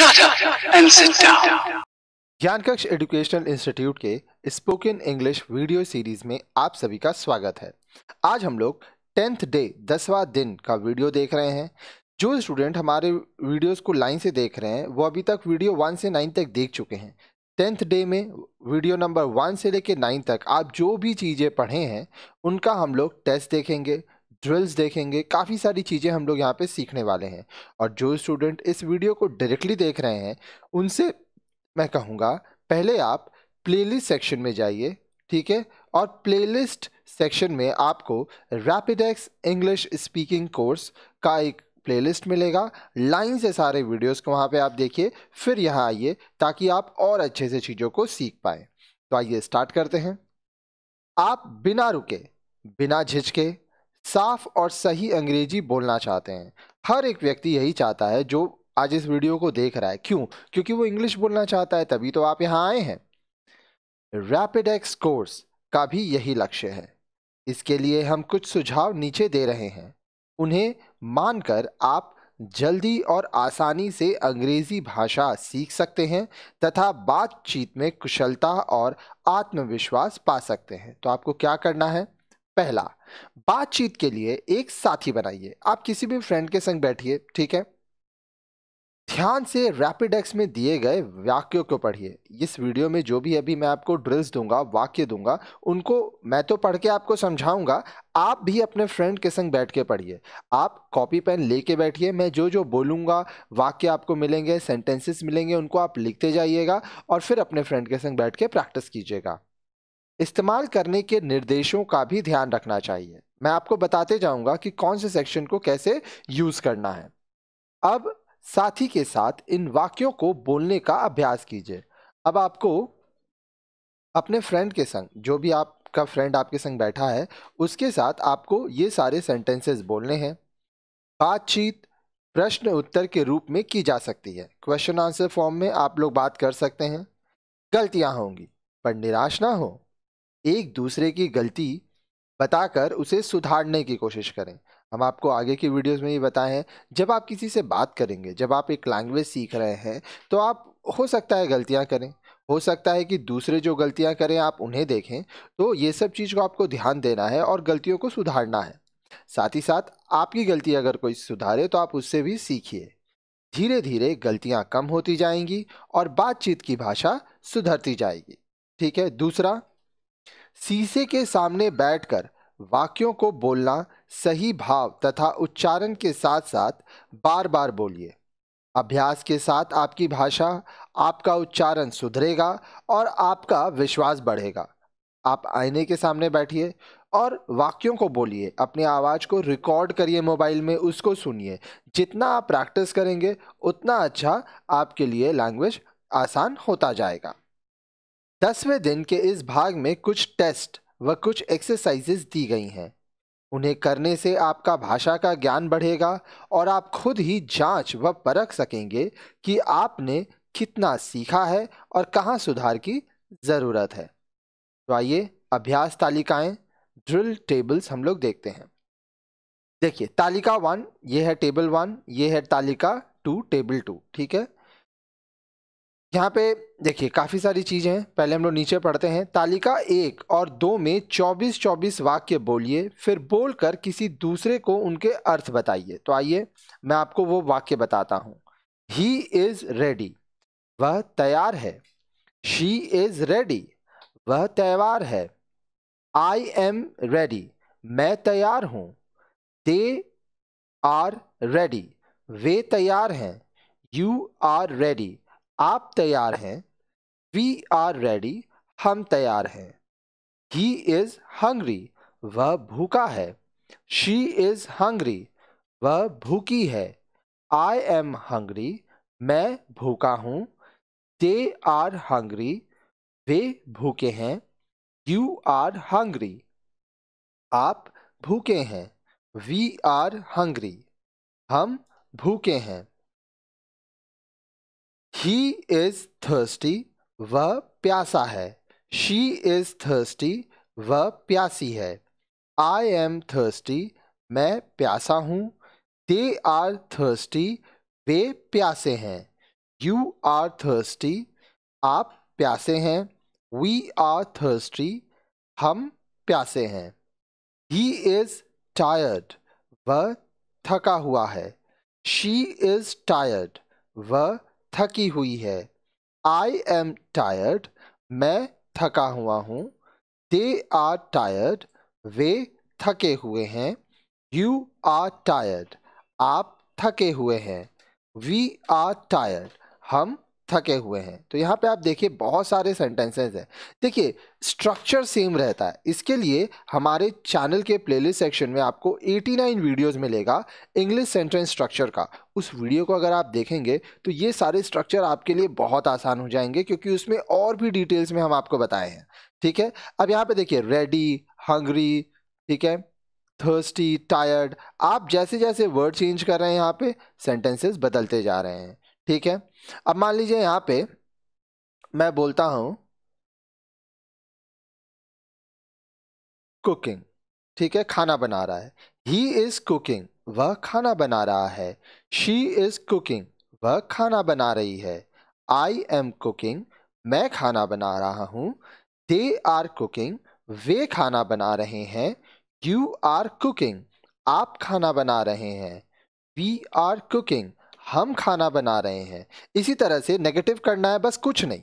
Shut up and sit down. Gyankaksh educational institute के spoken English video series में आप सभी का स्वागत है आज हम लोग टेंथ डे दसवा दिन का वीडियो देख रहे हैं जो स्टूडेंट हमारे वीडियोस को लाइन से देख रहे हैं वो अभी तक वीडियो वन से नाइन तक देख चुके हैं टेंथ डे में वीडियो नंबर वन से लेकर नाइन तक आप जो भी चीज़ें पढ़े हैं उनका हम लोग टेस्ट देखेंगे ड्रिल्स देखेंगे काफ़ी सारी चीज़ें हम लोग यहाँ पे सीखने वाले हैं और जो स्टूडेंट इस वीडियो को डायरेक्टली देख रहे हैं उनसे मैं कहूँगा पहले आप प्लेलिस्ट सेक्शन में जाइए ठीक है और प्लेलिस्ट सेक्शन में आपको रैपिडेक्स इंग्लिश स्पीकिंग कोर्स का एक प्लेलिस्ट मिलेगा लाइन से सारे वीडियोस को वहाँ पे आप देखिए फिर यहाँ आइए ताकि आप और अच्छे से चीज़ों को सीख पाएँ तो आइए स्टार्ट करते हैं आप बिना रुके बिना झिझके साफ और सही अंग्रेजी बोलना चाहते हैं हर एक व्यक्ति यही चाहता है जो आज इस वीडियो को देख रहा है क्यों क्योंकि वो इंग्लिश बोलना चाहता है तभी तो आप यहाँ आए हैं रैपिड एक्स कोर्स का भी यही लक्ष्य है इसके लिए हम कुछ सुझाव नीचे दे रहे हैं उन्हें मानकर आप जल्दी और आसानी से अंग्रेजी भाषा सीख सकते हैं तथा बातचीत में कुशलता और आत्मविश्वास पा सकते हैं तो आपको क्या करना है पहला बातचीत के लिए एक साथी बनाइए आप किसी भी फ्रेंड के संग बैठिए ठीक है ध्यान से रैपिड एक्स में दिए गए वाक्यों को पढ़िए इस वीडियो में जो भी अभी मैं आपको ड्रिल्स दूंगा वाक्य दूंगा उनको मैं तो पढ़ के आपको समझाऊंगा आप भी अपने फ्रेंड के संग बैठ के पढ़िए आप कॉपी पेन लेके बैठिए मैं जो जो बोलूंगा वाक्य आपको मिलेंगे सेंटेंसेस मिलेंगे उनको आप लिखते जाइएगा और फिर अपने फ्रेंड के संग बैठ के प्रैक्टिस कीजिएगा इस्तेमाल करने के निर्देशों का भी ध्यान रखना चाहिए मैं आपको बताते जाऊंगा कि कौन से सेक्शन को कैसे यूज करना है अब साथी के साथ इन वाक्यों को बोलने का अभ्यास कीजिए अब आपको अपने फ्रेंड के संग जो भी आपका फ्रेंड आपके संग बैठा है उसके साथ आपको ये सारे सेंटेंसेस बोलने हैं बातचीत प्रश्न उत्तर के रूप में की जा सकती है क्वेश्चन आंसर फॉर्म में आप लोग बात कर सकते हैं गलतियाँ होंगी पर निराश ना हो एक दूसरे की गलती बताकर उसे सुधारने की कोशिश करें हम आपको आगे की वीडियोस में ये बताएं जब आप किसी से बात करेंगे जब आप एक लैंग्वेज सीख रहे हैं तो आप हो सकता है गलतियां करें हो सकता है कि दूसरे जो गलतियां करें आप उन्हें देखें तो ये सब चीज़ को आपको ध्यान देना है और गलतियों को सुधारना है साथ ही साथ आपकी गलती अगर कोई सुधारे तो आप उससे भी सीखिए धीरे धीरे गलतियाँ कम होती जाएंगी और बातचीत की भाषा सुधरती जाएगी ठीक है दूसरा शीशे के सामने बैठकर वाक्यों को बोलना सही भाव तथा उच्चारण के साथ साथ बार बार बोलिए अभ्यास के साथ आपकी भाषा आपका उच्चारण सुधरेगा और आपका विश्वास बढ़ेगा आप आईने के सामने बैठिए और वाक्यों को बोलिए अपनी आवाज़ को रिकॉर्ड करिए मोबाइल में उसको सुनिए जितना आप प्रैक्टिस करेंगे उतना अच्छा आपके लिए लैंग्वेज आसान होता जाएगा दसवें दिन के इस भाग में कुछ टेस्ट व कुछ एक्सरसाइजेस दी गई हैं उन्हें करने से आपका भाषा का ज्ञान बढ़ेगा और आप खुद ही जांच व परख सकेंगे कि आपने कितना सीखा है और कहाँ सुधार की ज़रूरत है तो आइए अभ्यास तालिकाएं ड्रिल टेबल्स हम लोग देखते हैं देखिए तालिका वन ये है टेबल वन ये है तालिका टू टेबल टू ठीक है यहाँ पे देखिए काफ़ी सारी चीज़ें हैं पहले हम लोग नीचे पढ़ते हैं तालिका एक और दो में चौबीस चौबीस वाक्य बोलिए फिर बोलकर किसी दूसरे को उनके अर्थ बताइए तो आइए मैं आपको वो वाक्य बताता हूँ ही इज़ रेडी वह तैयार है शी इज़ रेडी वह तैयार है आई एम रेडी मैं तैयार हूँ दे आर रेडी वे तैयार हैं यू आर रेडी आप तैयार हैं वी आर रेडी हम तैयार हैं ही इज हंग्री वह भूखा है शी इज हंग्री वह भूखी है आई एम हंग्री मैं भूखा हूँ दे आर हंग्री वे भूखे हैं यू आर हंग्री आप भूखे हैं वी आर हंग्री हम भूखे हैं ही इज थर्स्टी वह प्यासा है शी इज थर्स्टी वह प्यासी है आई एम थर्स्टी मैं प्यासा हूँ दे आर थर्स्टी वे प्यासे हैं यू आर थर्स्टी आप प्यासे हैं वी आर थर्स्टी हम प्यासे हैं ही इज टायर्ड वह थका हुआ है शी इज टायर्ड वह थकी हुई है आई एम टायर्ड मैं थका हुआ हूँ दे आर टायर्ड वे थके हुए हैं यू आर टायर्ड आप थके हुए हैं वी आर टायर्ड हम थके हुए हैं तो यहाँ पे आप देखिए बहुत सारे सेंटेंसेस हैं देखिए स्ट्रक्चर सेम रहता है इसके लिए हमारे चैनल के प्लेलिस्ट सेक्शन में आपको 89 वीडियोस मिलेगा इंग्लिश सेंटेंस स्ट्रक्चर का उस वीडियो को अगर आप देखेंगे तो ये सारे स्ट्रक्चर आपके लिए बहुत आसान हो जाएंगे क्योंकि उसमें और भी डिटेल्स में हम आपको बताए हैं ठीक है अब यहाँ पर देखिए रेडी हंग्री ठीक है थर्स्टी टायर्ड आप जैसे जैसे वर्ड चेंज कर रहे हैं यहाँ पे सेंटेंसेस बदलते जा रहे हैं ठीक है अब मान लीजिए यहाँ पे मैं बोलता हूँ कुकिंग ठीक है खाना बना रहा है ही इज़ कुकिंग वह खाना बना रहा है शी इज़ कुकिंग वह खाना बना रही है आई एम कुकिंग मैं खाना बना रहा हूँ दे आर कुकिंग वे खाना बना रहे हैं यू आर कुकिंग आप खाना बना रहे हैं वी आर कुकिंग हम खाना बना रहे हैं इसी तरह से नेगेटिव करना है बस कुछ नहीं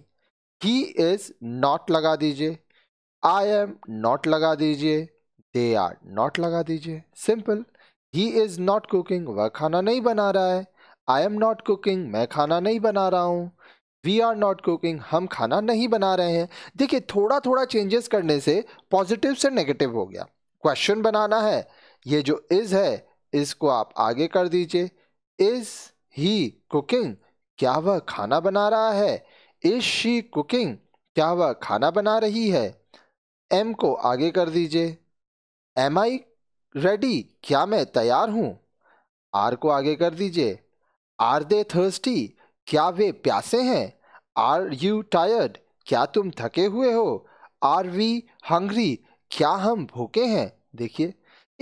ही इज़ नॉट लगा दीजिए आई एम नॉट लगा दीजिए दे आर नॉट लगा दीजिए सिंपल ही इज़ नॉट कुकिंग वह खाना नहीं बना रहा है आई एम नॉट कुकिंग मैं खाना नहीं बना रहा हूँ वी आर नॉट कुकिंग हम खाना नहीं बना रहे हैं देखिए थोड़ा थोड़ा चेंजेस करने से पॉजिटिव से नेगेटिव हो गया क्वेश्चन बनाना है ये जो इज़ है इसको आप आगे कर दीजिए इज़ ही कुकिंग क्या वह खाना बना रहा है इज शी कुकिंग क्या वह खाना बना रही है एम को आगे कर दीजिए एम आई रेडी क्या मैं तैयार हूँ आर को आगे कर दीजिए आर दे थर्स्टी क्या वे प्यासे हैं आर यू टायर्ड क्या तुम थके हुए हो आर वी हंग्री क्या हम भूखे हैं देखिए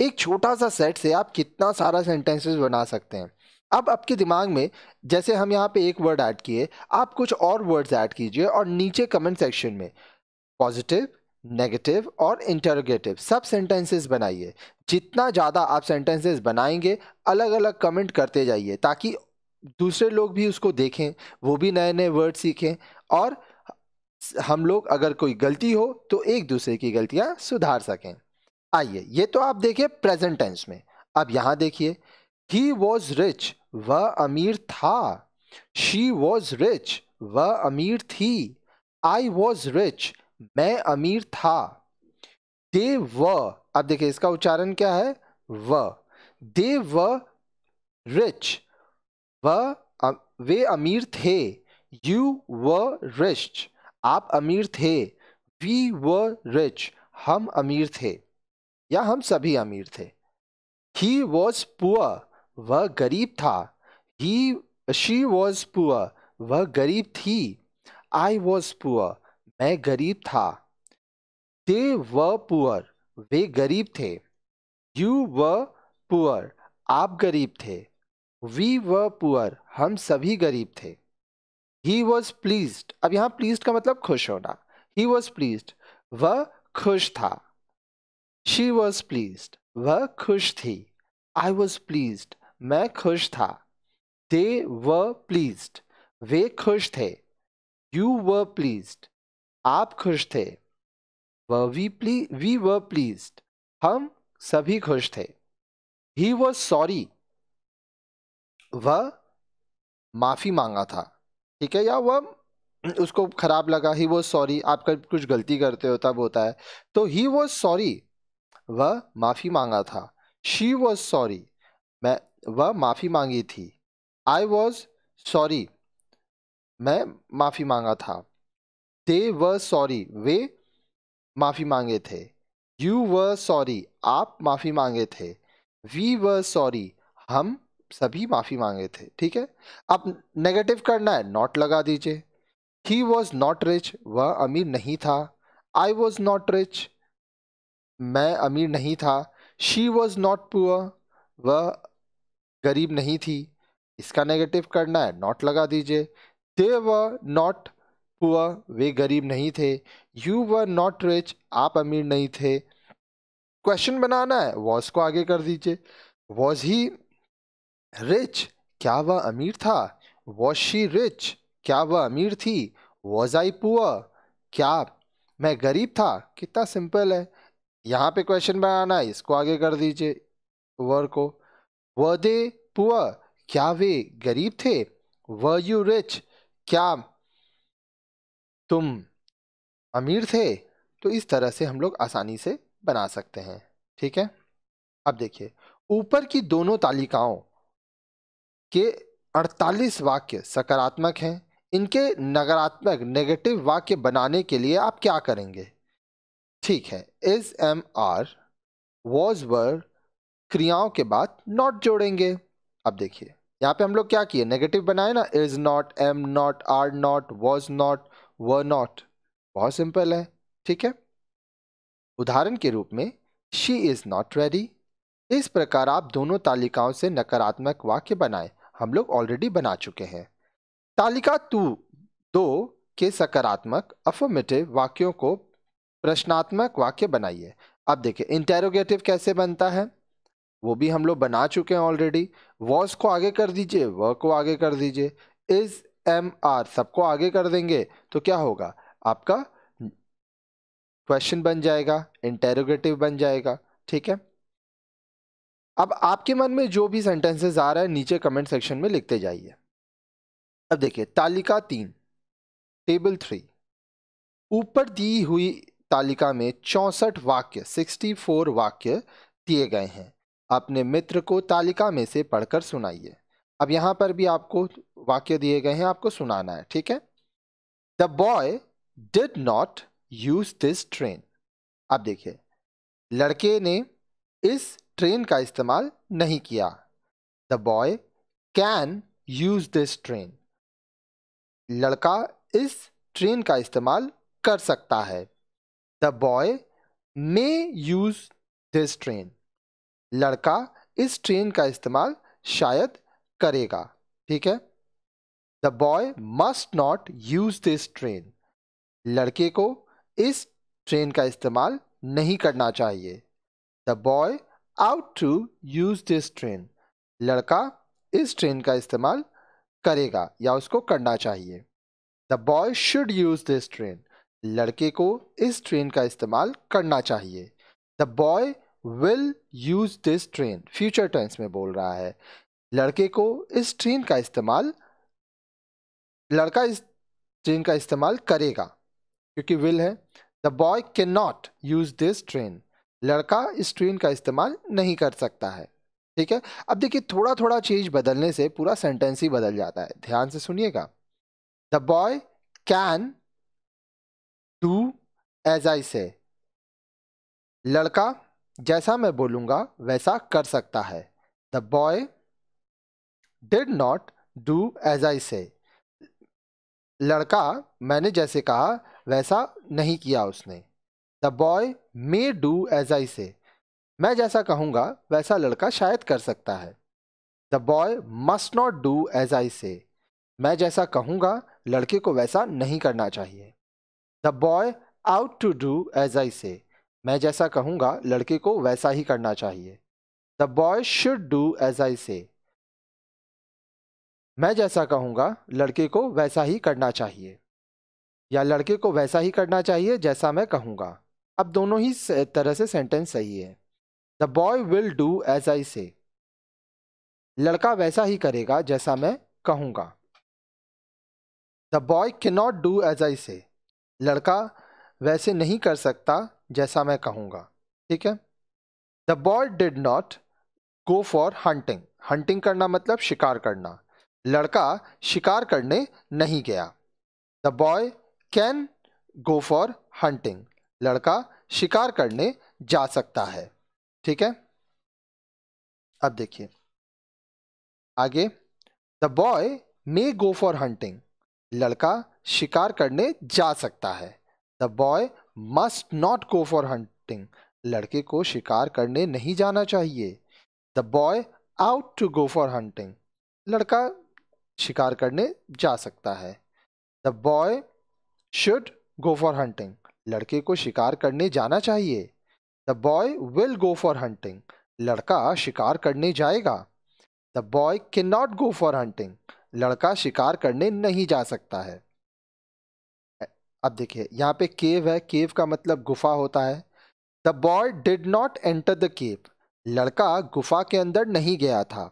एक छोटा सा सेट से आप कितना सारा सेंटेंसेस बना सकते हैं अब आपके दिमाग में जैसे हम यहाँ पे एक वर्ड ऐड किए आप कुछ और वर्ड्स ऐड कीजिए और नीचे कमेंट सेक्शन में पॉजिटिव नेगेटिव और इंटरोगेटिव सब सेंटेंसेस बनाइए जितना ज़्यादा आप सेंटेंसेस बनाएंगे अलग अलग कमेंट करते जाइए ताकि दूसरे लोग भी उसको देखें वो भी नए नए वर्ड सीखें और हम लोग अगर कोई गलती हो तो एक दूसरे की गलतियाँ सुधार सकें आइए ये तो आप देखिए प्रेजेंट टेंस में अब यहाँ देखिए ही वॉज रिच वह अमीर था शी वॉज रिच वह अमीर थी आई वॉज रिच मैं अमीर था दे व अब देखिए इसका उच्चारण क्या है व दे व रिच व वे अमीर थे यू व रिच आप अमीर थे वी व रिच हम अमीर थे या हम सभी अमीर थे ही वॉज पुअर वह गरीब था ही शी वॉज पुअर वह गरीब थी आई वॉज पुअर मैं गरीब था दे व पुअर वे गरीब थे यू व पुअर आप गरीब थे वी व पुअर हम सभी गरीब थे ही वॉज प्लीज अब यहाँ प्लीज का मतलब खुश होना ही वॉज प्लीज वह खुश था शी वॉज प्लीज वह खुश थी आई वॉज प्लीज मैं खुश था दे व प्लीज वे खुश थे यू व प्लीज आप खुश थे व वी व प्लीज हम सभी खुश थे ही व सॉरी वह माफ़ी मांगा था ठीक है या वह उसको ख़राब लगा ही वो सॉरी आपका कुछ गलती करते हो तब होता है तो ही वो सॉरी वह माफ़ी मांगा था शी वॉज सॉरी मैं वह माफ़ी मांगी थी आई वॉज सॉरी मैं माफ़ी मांगा था दे व सॉरी वे माफ़ी मांगे थे यू व सॉरी आप माफ़ी मांगे थे वी व सॉरी हम सभी माफ़ी मांगे थे ठीक है अब नेगेटिव करना है नॉट लगा दीजिए ही वॉज नॉट रिच वह अमीर नहीं था आई वॉज नॉट रिच मैं अमीर नहीं था शी वॉज नॉट पुअर वह गरीब नहीं थी इसका नेगेटिव करना है नॉट लगा दीजिए दे व नॉट पुअर वे गरीब नहीं थे यू व नॉट रिच आप अमीर नहीं थे क्वेश्चन बनाना है वॉज को आगे कर दीजिए वॉज ही रिच क्या वह अमीर था वॉज शी रिच क्या वह अमीर थी वॉज आई पुअर क्या मैं गरीब था कितना सिंपल है यहाँ पे क्वेश्चन बनाना है इसको आगे कर दीजिए वर को वर दे पुअ क्या वे गरीब थे व यू रिच क्या तुम अमीर थे तो इस तरह से हम लोग आसानी से बना सकते हैं ठीक है अब देखिए ऊपर की दोनों तालिकाओं के 48 वाक्य सकारात्मक हैं इनके नकारात्मक नेगेटिव वाक्य बनाने के लिए आप क्या करेंगे ठीक है is am are was word क्रियाओं के बाद नॉट जोड़ेंगे अब देखिए यहाँ पे हम लोग क्या किए नेगेटिव बनाए ना is not am not are not was not were not बहुत सिंपल है ठीक है उदाहरण के रूप में शी इज नॉट रेडी इस प्रकार आप दोनों तालिकाओं से नकारात्मक वाक्य बनाए हम लोग ऑलरेडी बना चुके हैं तालिका टू दो के सकारात्मक अफर्मेटिव वाक्यों को प्रश्नात्मक वाक्य बनाइए अब देखिए इंटेरोगेटिव कैसे बनता है वो भी हम लोग बना चुके हैं ऑलरेडी वॉस को आगे कर दीजिए व को आगे कर दीजिए इज एम आर सबको आगे कर देंगे तो क्या होगा आपका क्वेश्चन बन जाएगा इंटेरोगेटिव बन जाएगा ठीक है अब आपके मन में जो भी सेंटेंसेस आ रहा है नीचे कमेंट सेक्शन में लिखते जाइए अब देखिए तालिका तीन टेबल थ्री ऊपर दी हुई तालिका में चौंसठ वाक्य सिक्सटी फोर वाक्य दिए गए हैं अपने मित्र को तालिका में से पढ़कर सुनाइए अब यहाँ पर भी आपको वाक्य दिए गए हैं आपको सुनाना है ठीक है the boy did not use this train अब देखिए लड़के ने इस ट्रेन का इस्तेमाल नहीं किया the boy can use this train लड़का इस ट्रेन का इस्तेमाल कर सकता है the boy may use this train लड़का इस ट्रेन का इस्तेमाल शायद करेगा ठीक है the boy must not use this train लड़के को इस ट्रेन का इस्तेमाल नहीं करना चाहिए the boy ought to use this train लड़का इस ट्रेन का इस्तेमाल करेगा या उसको करना चाहिए the boy should use this train लड़के को इस ट्रेन का इस्तेमाल करना चाहिए the boy will use this train future tense में बोल रहा है लड़के को इस ट्रेन का इस्तेमाल लड़का इस ट्रेन का इस्तेमाल करेगा क्योंकि विल है the boy can not use this train लड़का इस ट्रेन का इस्तेमाल नहीं कर सकता है ठीक है अब देखिए थोड़ा थोड़ा चीज बदलने से पूरा सेंटेंस ही बदल जाता है ध्यान से सुनिएगा the boy can do as I say लड़का जैसा मैं बोलूँगा वैसा कर सकता है the boy did not do as I say लड़का मैंने जैसे कहा वैसा नहीं किया उसने the boy may do as I say मैं जैसा कहूँगा वैसा लड़का शायद कर सकता है the boy must not do as I say मैं जैसा कहूँगा लड़के को वैसा नहीं करना चाहिए the boy ought to do as I say मैं जैसा कहूँगा लड़के को वैसा ही करना चाहिए the boy should do as I say मैं जैसा कहूँगा लड़के को वैसा ही करना चाहिए या लड़के को वैसा ही करना चाहिए जैसा मैं कहूँगा अब दोनों ही तरह से सेंटेंस सही है the boy will do as I say लड़का वैसा ही करेगा जैसा मैं कहूँगा the boy can not do as I say लड़का वैसे नहीं कर सकता जैसा मैं कहूँगा ठीक है the boy did not go for hunting hunting करना मतलब शिकार करना लड़का शिकार करने नहीं गया the boy can go for hunting लड़का शिकार करने जा सकता है ठीक है अब देखिए आगे the boy may go for hunting लड़का शिकार करने जा सकता है the boy must not go for hunting लड़के को शिकार करने नहीं जाना चाहिए the boy ought to go for hunting लड़का शिकार करने जा सकता है the boy should go for hunting लड़के को शिकार करने जाना चाहिए the boy will go for hunting लड़का शिकार करने जाएगा the boy can not go for hunting लड़का शिकार करने नहीं जा सकता है अब देखिए यहाँ पे केव है केव का मतलब गुफा होता है the boy did not enter the cave लड़का गुफा के अंदर नहीं गया था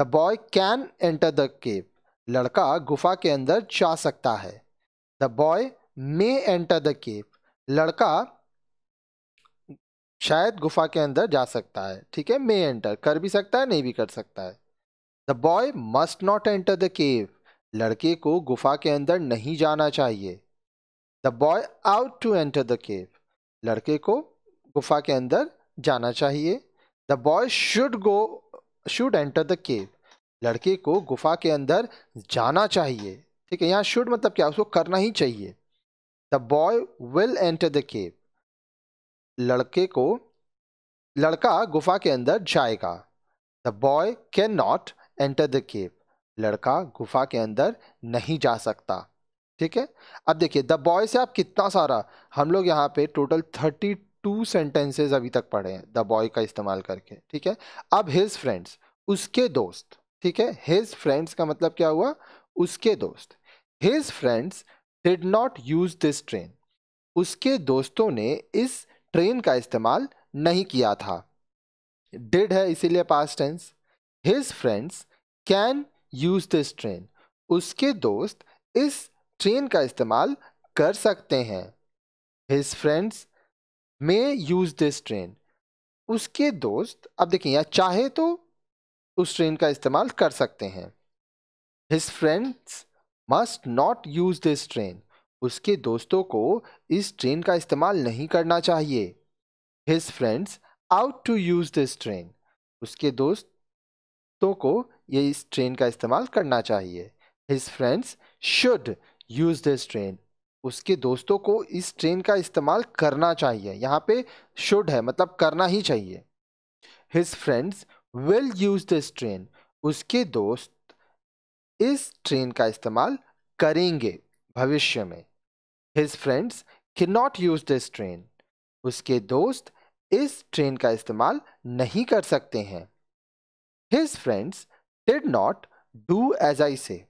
the boy can enter the cave लड़का गुफा के अंदर जा सकता है the boy may enter the cave लड़का शायद गुफा के अंदर जा सकता है ठीक है मे एंटर कर भी सकता है नहीं भी कर सकता है the boy must not enter the cave लड़के को गुफा के अंदर नहीं जाना चाहिए the boy ought to enter the cave लड़के को गुफा के अंदर जाना चाहिए the boy should go should enter the cave लड़के को गुफा के अंदर जाना चाहिए ठीक है यहाँ शुड मतलब क्या उसको करना ही चाहिए the boy will enter the cave लड़के को लड़का गुफा के अंदर जाएगा the boy can not enter the cave लड़का गुफा के अंदर नहीं जा सकता ठीक है अब देखिए द बॉय से आप कितना सारा हम लोग यहाँ पे टोटल थर्टी टू सेंटेंसेज अभी तक पढ़े हैं द बॉय का इस्तेमाल करके ठीक है अब हिज फ्रेंड्स उसके दोस्त ठीक है हिज फ्रेंड्स का मतलब क्या हुआ उसके दोस्त his friends did not use this train उसके दोस्तों ने इस ट्रेन का इस्तेमाल नहीं किया था डिड है इसीलिए past tense his friends can use this train उसके दोस्त इस ट्रेन का इस्तेमाल कर सकते हैं his friends may use this train उसके दोस्त अब देखिए यहाँ चाहे तो उस ट्रेन का इस्तेमाल कर सकते हैं his friends must not use this train उसके दोस्तों को इस ट्रेन का इस्तेमाल नहीं करना चाहिए his friends ought to use this train उसके दोस्तों को ये इस ट्रेन का इस्तेमाल करना चाहिए his friends should use this train उसके दोस्तों को इस ट्रेन का इस्तेमाल करना चाहिए यहाँ पे शुड है मतलब करना ही चाहिए his friends will use this train उसके दोस्त इस ट्रेन का इस्तेमाल करेंगे भविष्य में his friends can not use this train उसके दोस्त इस ट्रेन का इस्तेमाल नहीं कर सकते हैं his friends did not do as I say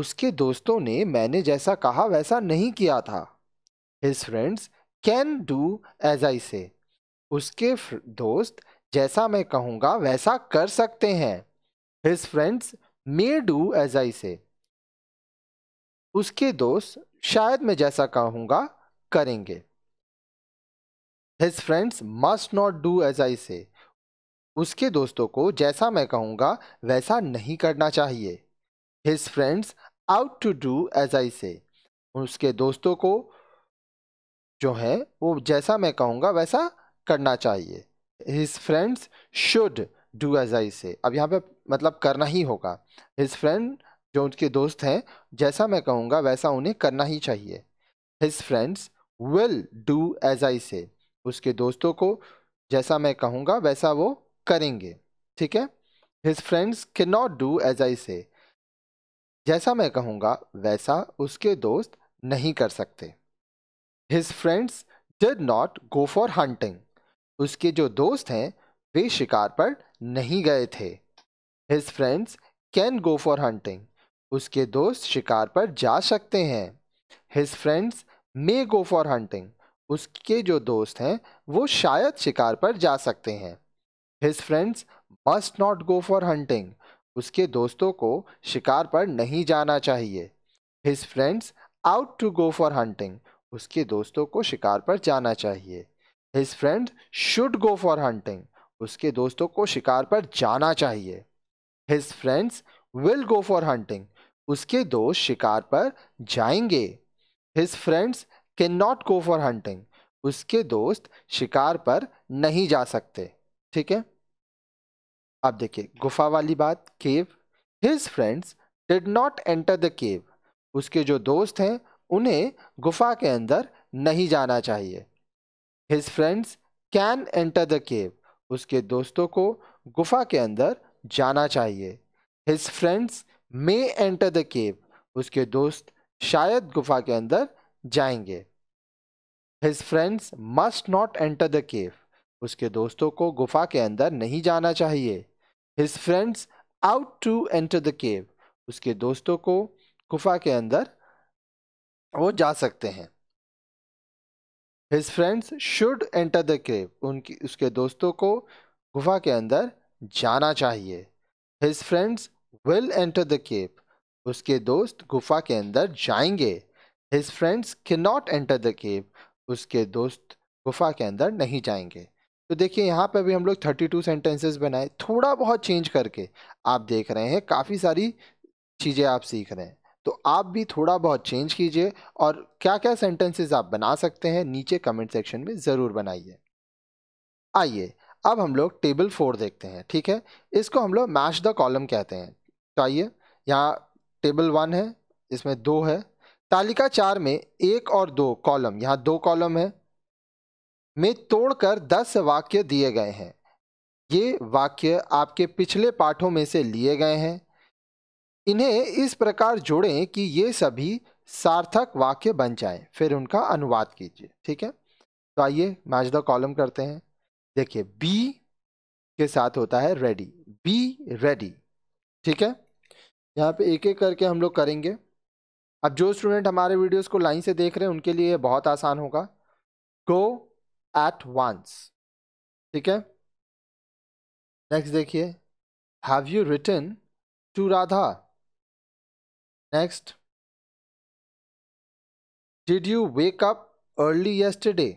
उसके दोस्तों ने मैंने जैसा कहा वैसा नहीं किया था his friends can do as I say उसके दोस्त जैसा मैं कहूँगा वैसा कर सकते हैं his friends may do as I say उसके दोस्त शायद मैं जैसा कहूँगा करेंगे his friends must not do as I say उसके दोस्तों को जैसा मैं कहूँगा वैसा नहीं करना चाहिए his friends ought to do as I say उसके दोस्तों को जो है वो जैसा मैं कहूँगा वैसा करना चाहिए his friends should do as I say अब यहाँ पे मतलब करना ही होगा हिज फ्रेंड जो उनके दोस्त हैं जैसा मैं कहूँगा वैसा उन्हें करना ही चाहिए his friends will do as I say उसके दोस्तों को जैसा मैं कहूँगा वैसा वो करेंगे ठीक है his friends can not do as I say जैसा मैं कहूँगा वैसा उसके दोस्त नहीं कर सकते his friends did not go for hunting उसके जो दोस्त हैं वे शिकार पर नहीं गए थे his friends can go for hunting उसके दोस्त शिकार पर जा सकते हैं his friends may go for hunting उसके जो दोस्त हैं वो शायद शिकार पर जा सकते हैं his friends must not go for hunting उसके दोस्तों को शिकार पर नहीं जाना चाहिए his friends ought to go for hunting उसके दोस्तों को शिकार पर जाना चाहिए his friends should go for hunting उसके दोस्तों को शिकार पर जाना चाहिए his friends will go for hunting उसके दोस्त शिकार पर जाएंगे his friends can not go for hunting उसके दोस्त शिकार पर नहीं जा सकते ठीक है आप देखिए गुफा वाली बात cave his friends did not enter the cave उसके जो दोस्त हैं उन्हें गुफा के अंदर नहीं जाना चाहिए his friends can enter the cave उसके दोस्तों को गुफा के अंदर जाना चाहिए his friends may enter the cave उसके दोस्त शायद गुफा के अंदर जाएंगे his friends must not enter the cave उसके दोस्तों को गुफा के अंदर नहीं जाना चाहिए his friends ought to enter the cave उसके दोस्तों को गुफा के अंदर वो जा सकते हैं his friends should enter the cave उनकी उसके दोस्तों को गुफा के अंदर जाना चाहिए his friends will enter the cave उसके दोस्त गुफा के अंदर जाएंगे his friends can not enter the cave उसके दोस्त गुफा के अंदर नहीं जाएंगे तो देखिए यहाँ पे भी हम लोग थर्टी टू सेंटेंसेज बनाए थोड़ा बहुत चेंज करके आप देख रहे हैं काफ़ी सारी चीज़ें आप सीख रहे हैं तो आप भी थोड़ा बहुत चेंज कीजिए और क्या क्या सेंटेंसेस आप बना सकते हैं नीचे कमेंट सेक्शन में ज़रूर बनाइए आइए अब हम लोग टेबल फोर देखते हैं ठीक है इसको हम लोग मैच द कॉलम कहते हैं तो आइए यहाँ टेबल वन है इसमें दो है तालिका चार में एक और दो कॉलम यहाँ दो कॉलम है में तोड़कर दस वाक्य दिए गए हैं ये वाक्य आपके पिछले पाठों में से लिए गए हैं इन्हें इस प्रकार जोड़ें कि ये सभी सार्थक वाक्य बन जाएं, फिर उनका अनुवाद कीजिए ठीक है तो आइए मैच द कॉलम करते हैं देखिए बी के साथ होता है रेडी बी रेडी ठीक है यहाँ पे एक एक करके हम लोग करेंगे अब जो स्टूडेंट हमारे वीडियोस को लाइन से देख रहे हैं उनके लिए बहुत आसान होगा गो एट वंस ठीक है नेक्स्ट देखिए Have you written to Radha? Next, Did you wake up early yesterday?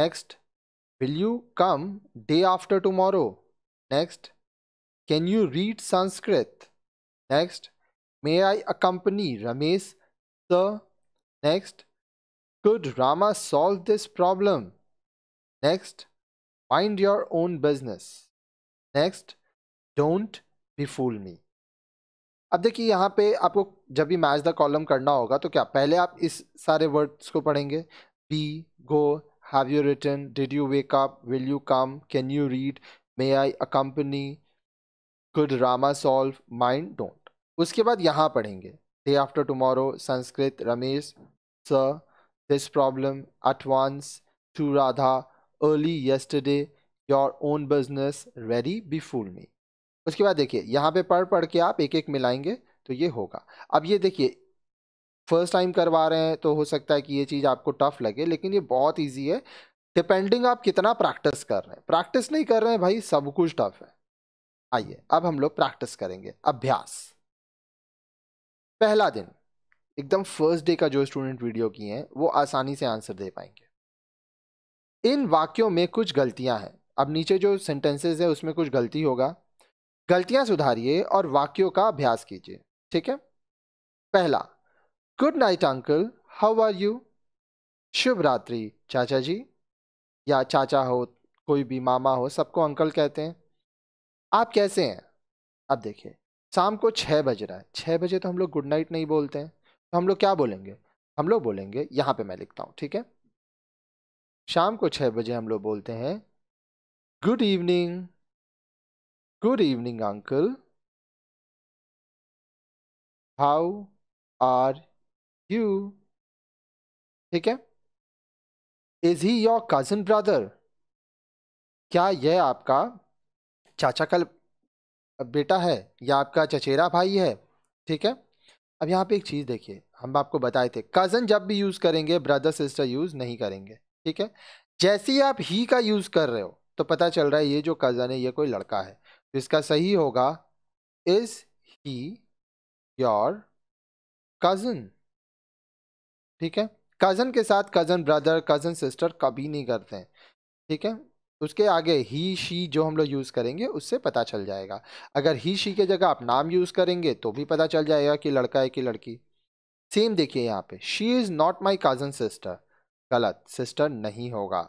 Next, will you come day after tomorrow? Next, can you read Sanskrit? Next, may I accompany Ramesh sir? Next, Could Rama solve this problem? Next, mind your own business. Next, don't befool me. अब देखिए यहाँ पे आपको जब भी match the column करना होगा तो क्या पहले आप इस सारे वर्ड्स को पढ़ेंगे be go have you return did you wake up will you come can you read may I accompany good रामा सॉल्व माइंड डोंट उसके बाद यहाँ पढ़ेंगे day after tomorrow Sanskrit Ramesh sir this problem at once to Radha early yesterday your own business ready before me उसके बाद देखिए यहाँ पे पढ़ पढ़ के आप एक एक मिलाएंगे तो ये होगा अब ये देखिए फर्स्ट टाइम करवा रहे हैं तो हो सकता है कि ये चीज़ आपको टफ लगे लेकिन ये बहुत ईजी है डिपेंडिंग आप कितना प्रैक्टिस कर रहे हैं प्रैक्टिस नहीं कर रहे हैं भाई सब कुछ टफ है आइए अब हम लोग प्रैक्टिस करेंगे अभ्यास पहला दिन एकदम फर्स्ट डे का जो स्टूडेंट वीडियो किए हैं वो आसानी से आंसर दे पाएंगे इन वाक्यों में कुछ गलतियां हैं अब नीचे जो सेंटेंसेस है उसमें कुछ गलती होगा गलतियां सुधारिए और वाक्यों का अभ्यास कीजिए ठीक है पहला good night uncle how are you शुभ रात्रि चाचा जी या चाचा हो कोई भी मामा हो सबको अंकल कहते हैं आप कैसे हैं अब देखिए शाम को छः बज रहा है छः बजे तो हम लोग गुड नाइट नहीं बोलते हैं तो हम लोग क्या बोलेंगे हम लोग बोलेंगे यहाँ पे मैं लिखता हूँ ठीक है शाम को छः बजे हम लोग बोलते हैं good evening good evening uncle how are you ठीक है is he your cousin brother क्या यह आपका चाचा कल बेटा है या आपका चचेरा भाई है ठीक है अब यहाँ पे एक चीज़ देखिए हम आपको बताए थे कज़न जब भी यूज़ करेंगे ब्रदर सिस्टर यूज़ नहीं करेंगे ठीक है जैसे ही आप ही का यूज़ कर रहे हो तो पता चल रहा है ये जो कज़न है ये कोई लड़का है तो इसका सही होगा इज़ ही योर कज़न ठीक है कज़न के साथ कज़न ब्रदर कज़न सिस्टर कभी नहीं करते हैं ठीक है उसके आगे ही शी जो हम लोग यूज़ करेंगे उससे पता चल जाएगा अगर ही शी के जगह आप नाम यूज़ करेंगे तो भी पता चल जाएगा कि लड़का है कि लड़की सेम देखिए यहाँ पे she is not my cousin sister गलत सिस्टर नहीं होगा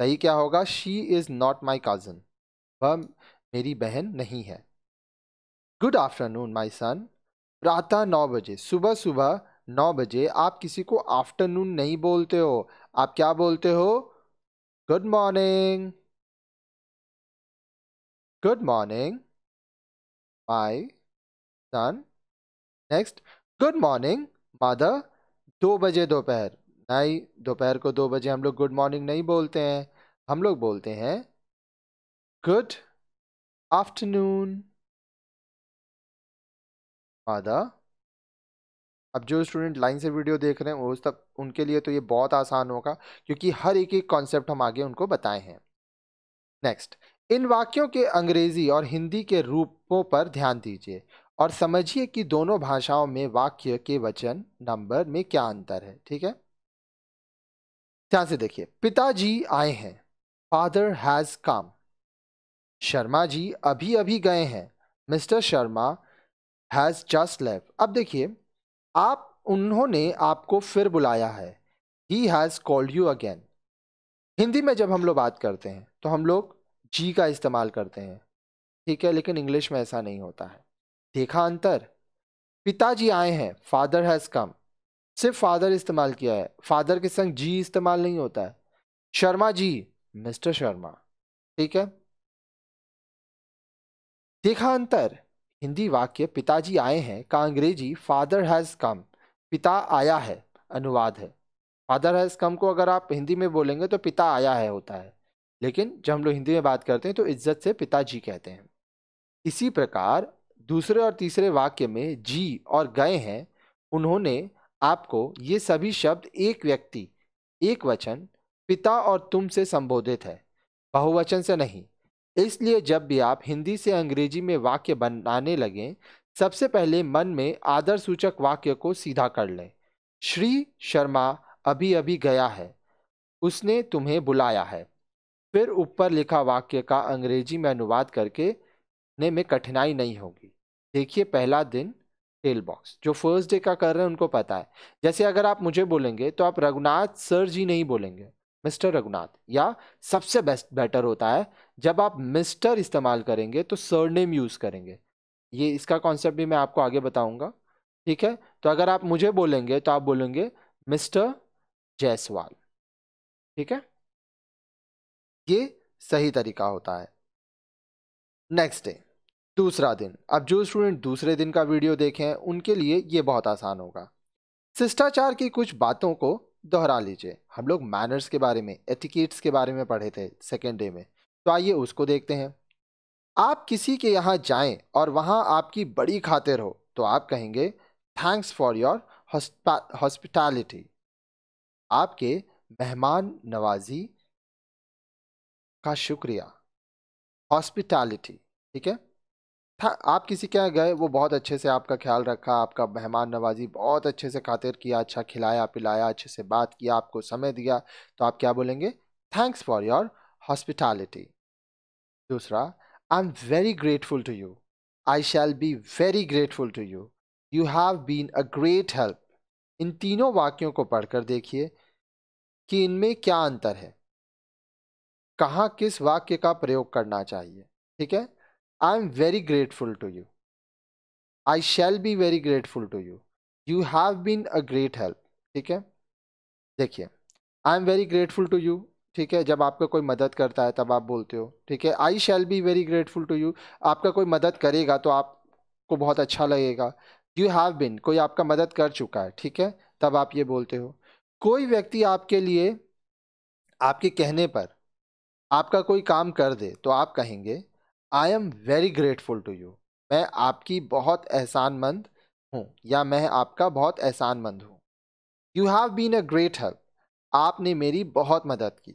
सही क्या होगा she is not my cousin वह मेरी बहन नहीं है गुड आफ्टरनून माई सन प्रातः नौ बजे सुबह सुबह नौ बजे आप किसी को आफ्टरनून नहीं बोलते हो आप क्या बोलते हो good morning good morning my son next good morning mother दो बजे दोपहर नहीं दोपहर को दो बजे हम लोग गुड मॉर्निंग नहीं बोलते हैं हम लोग बोलते हैं गुड आफ्टरनून मदर अब जो स्टूडेंट लाइन से वीडियो देख रहे हैं वो सब उनके लिए तो ये बहुत आसान होगा क्योंकि हर एक एक कॉन्सेप्ट हम आगे उनको बताए हैं नेक्स्ट इन वाक्यों के अंग्रेजी और हिंदी के रूपों पर ध्यान दीजिए और समझिए कि दोनों भाषाओं में वाक्य के वचन नंबर में क्या अंतर है ठीक है ध्यान से देखिए पिताजी आए हैं father has come Sharma ji अभी अभी गए हैं mister Sharma has just left अब देखिए आप उन्होंने आपको फिर बुलाया है he has called you again Hindi में जब हम लोग बात करते हैं तो हम लोग जी का इस्तेमाल करते हैं ठीक है लेकिन इंग्लिश में ऐसा नहीं होता है देखा अंतर पिताजी आए हैं फादर हैज़ कम सिर्फ फादर इस्तेमाल किया है फादर के संग जी इस्तेमाल नहीं होता है शर्मा जी मिस्टर शर्मा ठीक है देखा अंतर हिंदी वाक्य पिताजी आए हैं का अंग्रेजी फादर हैज़ कम पिता आया है अनुवाद है फादर हैज़ कम को अगर आप हिंदी में बोलेंगे तो पिता आया है होता है लेकिन जब हम लोग हिंदी में बात करते हैं तो इज्जत से पिताजी कहते हैं इसी प्रकार दूसरे और तीसरे वाक्य में जी और गए हैं उन्होंने आपको ये सभी शब्द एक व्यक्ति एक वचन पिता और तुम से संबोधित है बहुवचन से नहीं इसलिए जब भी आप हिंदी से अंग्रेजी में वाक्य बनाने लगें सबसे पहले मन में आदर सूचक वाक्य को सीधा कर लें श्री शर्मा अभी अभी गया है उसने तुम्हें बुलाया है फिर ऊपर लिखा वाक्य का अंग्रेजी में अनुवाद करके ने में कठिनाई नहीं होगी देखिए पहला दिन टेल बॉक्स जो फर्स्ट डे का कर रहे हैं उनको पता है जैसे अगर आप मुझे बोलेंगे तो आप रघुनाथ सर जी नहीं बोलेंगे मिस्टर रघुनाथ या सबसे बेस्ट बेटर होता है जब आप मिस्टर इस्तेमाल करेंगे तो सर नेम यूज़ करेंगे ये इसका कॉन्सेप्ट भी मैं आपको आगे बताऊंगा ठीक है तो अगर आप मुझे बोलेंगे तो आप बोलेंगे मिस्टर जायसवाल ठीक है ये सही तरीका होता है नेक्स्ट डे दूसरा दिन अब जो स्टूडेंट दूसरे दिन का वीडियो देखें उनके लिए ये बहुत आसान होगा शिष्टाचार की कुछ बातों को दोहरा लीजिए हम लोग मैनर्स के बारे में एटिकेट्स के बारे में पढ़े थे सेकेंड डे में तो आइए उसको देखते हैं आप किसी के यहाँ जाएं और वहाँ आपकी बड़ी खातिर हो तो आप कहेंगे थैंक्स फॉर योर हॉस्पिटैलिटी आपके मेहमान नवाजी का शुक्रिया हॉस्पिटैलिटी ठीक है था आप किसी के यहाँ गए वो बहुत अच्छे से आपका ख्याल रखा आपका मेहमान नवाजी बहुत अच्छे से खातिर किया अच्छा खिलाया पिलाया अच्छे से बात किया आपको समय दिया तो आप क्या बोलेंगे थैंक्स फॉर योर हॉस्पिटैलिटी दूसरा I am very grateful to you I shall be very grateful to you you have been a great help इन तीनों वाक्यों को पढ़कर देखिए कि इनमें क्या अंतर है कहाँ किस वाक्य का प्रयोग करना चाहिए ठीक है I am very grateful to you I shall be very grateful to you you have been a great help ठीक है देखिए I am very grateful to you ठीक है जब आपका कोई मदद करता है तब आप बोलते हो ठीक है I shall be very grateful to you आपका कोई मदद करेगा तो आपको बहुत अच्छा लगेगा यू हैव बिन कोई आपका मदद कर चुका है ठीक है तब आप ये बोलते हो कोई व्यक्ति आपके लिए आपके कहने पर आपका कोई काम कर दे तो आप कहेंगे I am very grateful to you मैं आपकी बहुत एहसानमंद हूँ या मैं आपका बहुत एहसानमंद हूँ you have been a great help आपने मेरी बहुत मदद की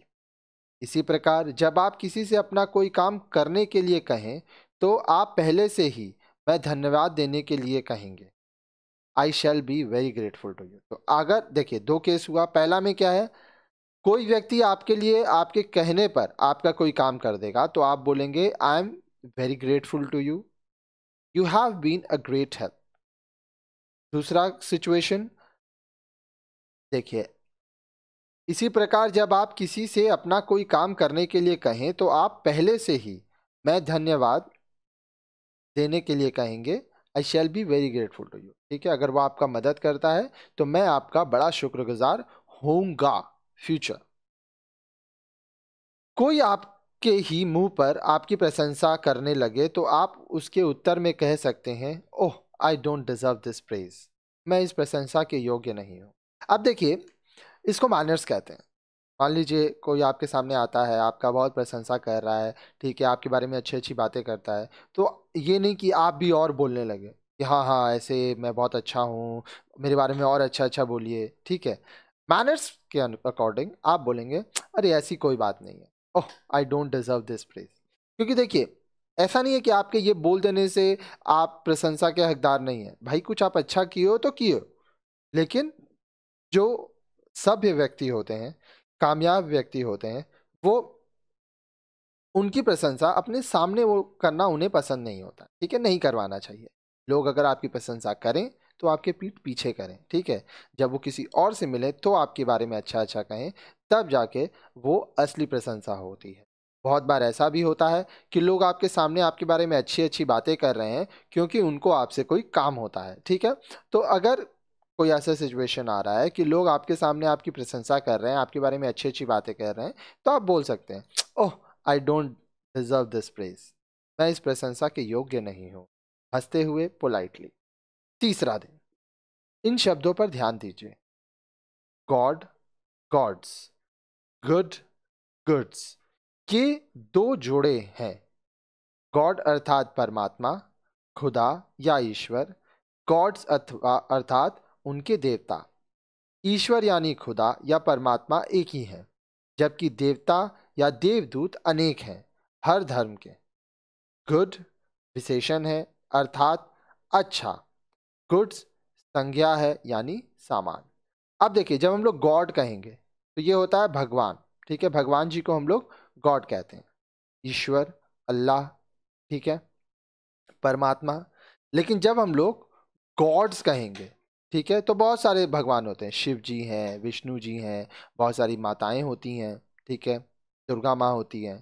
इसी प्रकार जब आप किसी से अपना कोई काम करने के लिए कहें तो आप पहले से ही मैं धन्यवाद देने के लिए कहेंगे I shall be very grateful to you तो अगर देखिए दो केस हुआ पहला में क्या है कोई व्यक्ति आपके लिए आपके कहने पर आपका कोई काम कर देगा तो आप बोलेंगे I am very grateful to you you have been a great help दूसरा सिचुएशन देखिए इसी प्रकार जब आप किसी से अपना कोई काम करने के लिए कहें तो आप पहले से ही मैं धन्यवाद देने के लिए कहेंगे I shall be very grateful to you ठीक है अगर वह आपका मदद करता है तो मैं आपका बड़ा शुक्रगुजार होऊंगा फ्यूचर कोई आपके ही मुंह पर आपकी प्रशंसा करने लगे तो आप उसके उत्तर में कह सकते हैं oh I don't deserve this praise मैं इस प्रशंसा के योग्य नहीं हूं अब देखिए इसको मानर्स कहते हैं मान लीजिए कोई आपके सामने आता है आपका बहुत प्रशंसा कर रहा है ठीक है आपके बारे में अच्छी अच्छी बातें करता है तो ये नहीं कि आप भी और बोलने लगे कि हाँ हाँ ऐसे मैं बहुत अच्छा हूँ मेरे बारे में और अच्छा अच्छा बोलिए ठीक है मैनर्स के अकॉर्डिंग आप बोलेंगे अरे ऐसी कोई बात नहीं है oh I don't deserve this praise क्योंकि देखिए ऐसा नहीं है कि आपके ये बोल देने से आप प्रशंसा के हकदार नहीं है भाई कुछ आप अच्छा किए हो तो किए लेकिन जो सभ्य व्यक्ति होते हैं कामयाब व्यक्ति होते हैं वो उनकी प्रशंसा अपने सामने वो करना उन्हें पसंद नहीं होता ठीक है नहीं करवाना चाहिए लोग अगर आपकी प्रशंसा करें तो आपके पीठ पीछे करें ठीक है जब वो किसी और से मिले तो आपके बारे में अच्छा अच्छा कहें तब जाके वो असली प्रशंसा होती है बहुत बार ऐसा भी होता है कि लोग आपके सामने आपके बारे में अच्छी अच्छी बातें कर रहे हैं क्योंकि उनको आपसे कोई काम होता है ठीक है तो अगर कोई ऐसा सिचुएशन आ रहा है कि लोग आपके सामने आपकी प्रशंसा कर रहे हैं आपके बारे में अच्छी अच्छी बातें कर रहे हैं तो आप बोल सकते हैं oh I don't deserve this praise मैं इस प्रशंसा के योग्य नहीं हूँ हंसते हुए पोलाइटली तीसरा दिन इन शब्दों पर ध्यान दीजिए गॉड गॉड्स गुड गुड्स के दो जोड़े हैं गॉड अर्थात परमात्मा खुदा या ईश्वर गॉड्स अर्थात उनके देवता ईश्वर यानी खुदा या परमात्मा एक ही है जबकि देवता या देवदूत अनेक हैं हर धर्म के गुड विशेषण है अर्थात अच्छा गुड्स संज्ञा है यानी सामान अब देखिए जब हम लोग गॉड कहेंगे तो ये होता है भगवान ठीक है भगवान जी को हम लोग गॉड कहते हैं ईश्वर अल्लाह ठीक है परमात्मा लेकिन जब हम लोग गॉड्स कहेंगे ठीक है तो बहुत सारे भगवान होते हैं शिव जी हैं विष्णु जी हैं बहुत सारी माताएं होती हैं ठीक है दुर्गा माँ होती हैं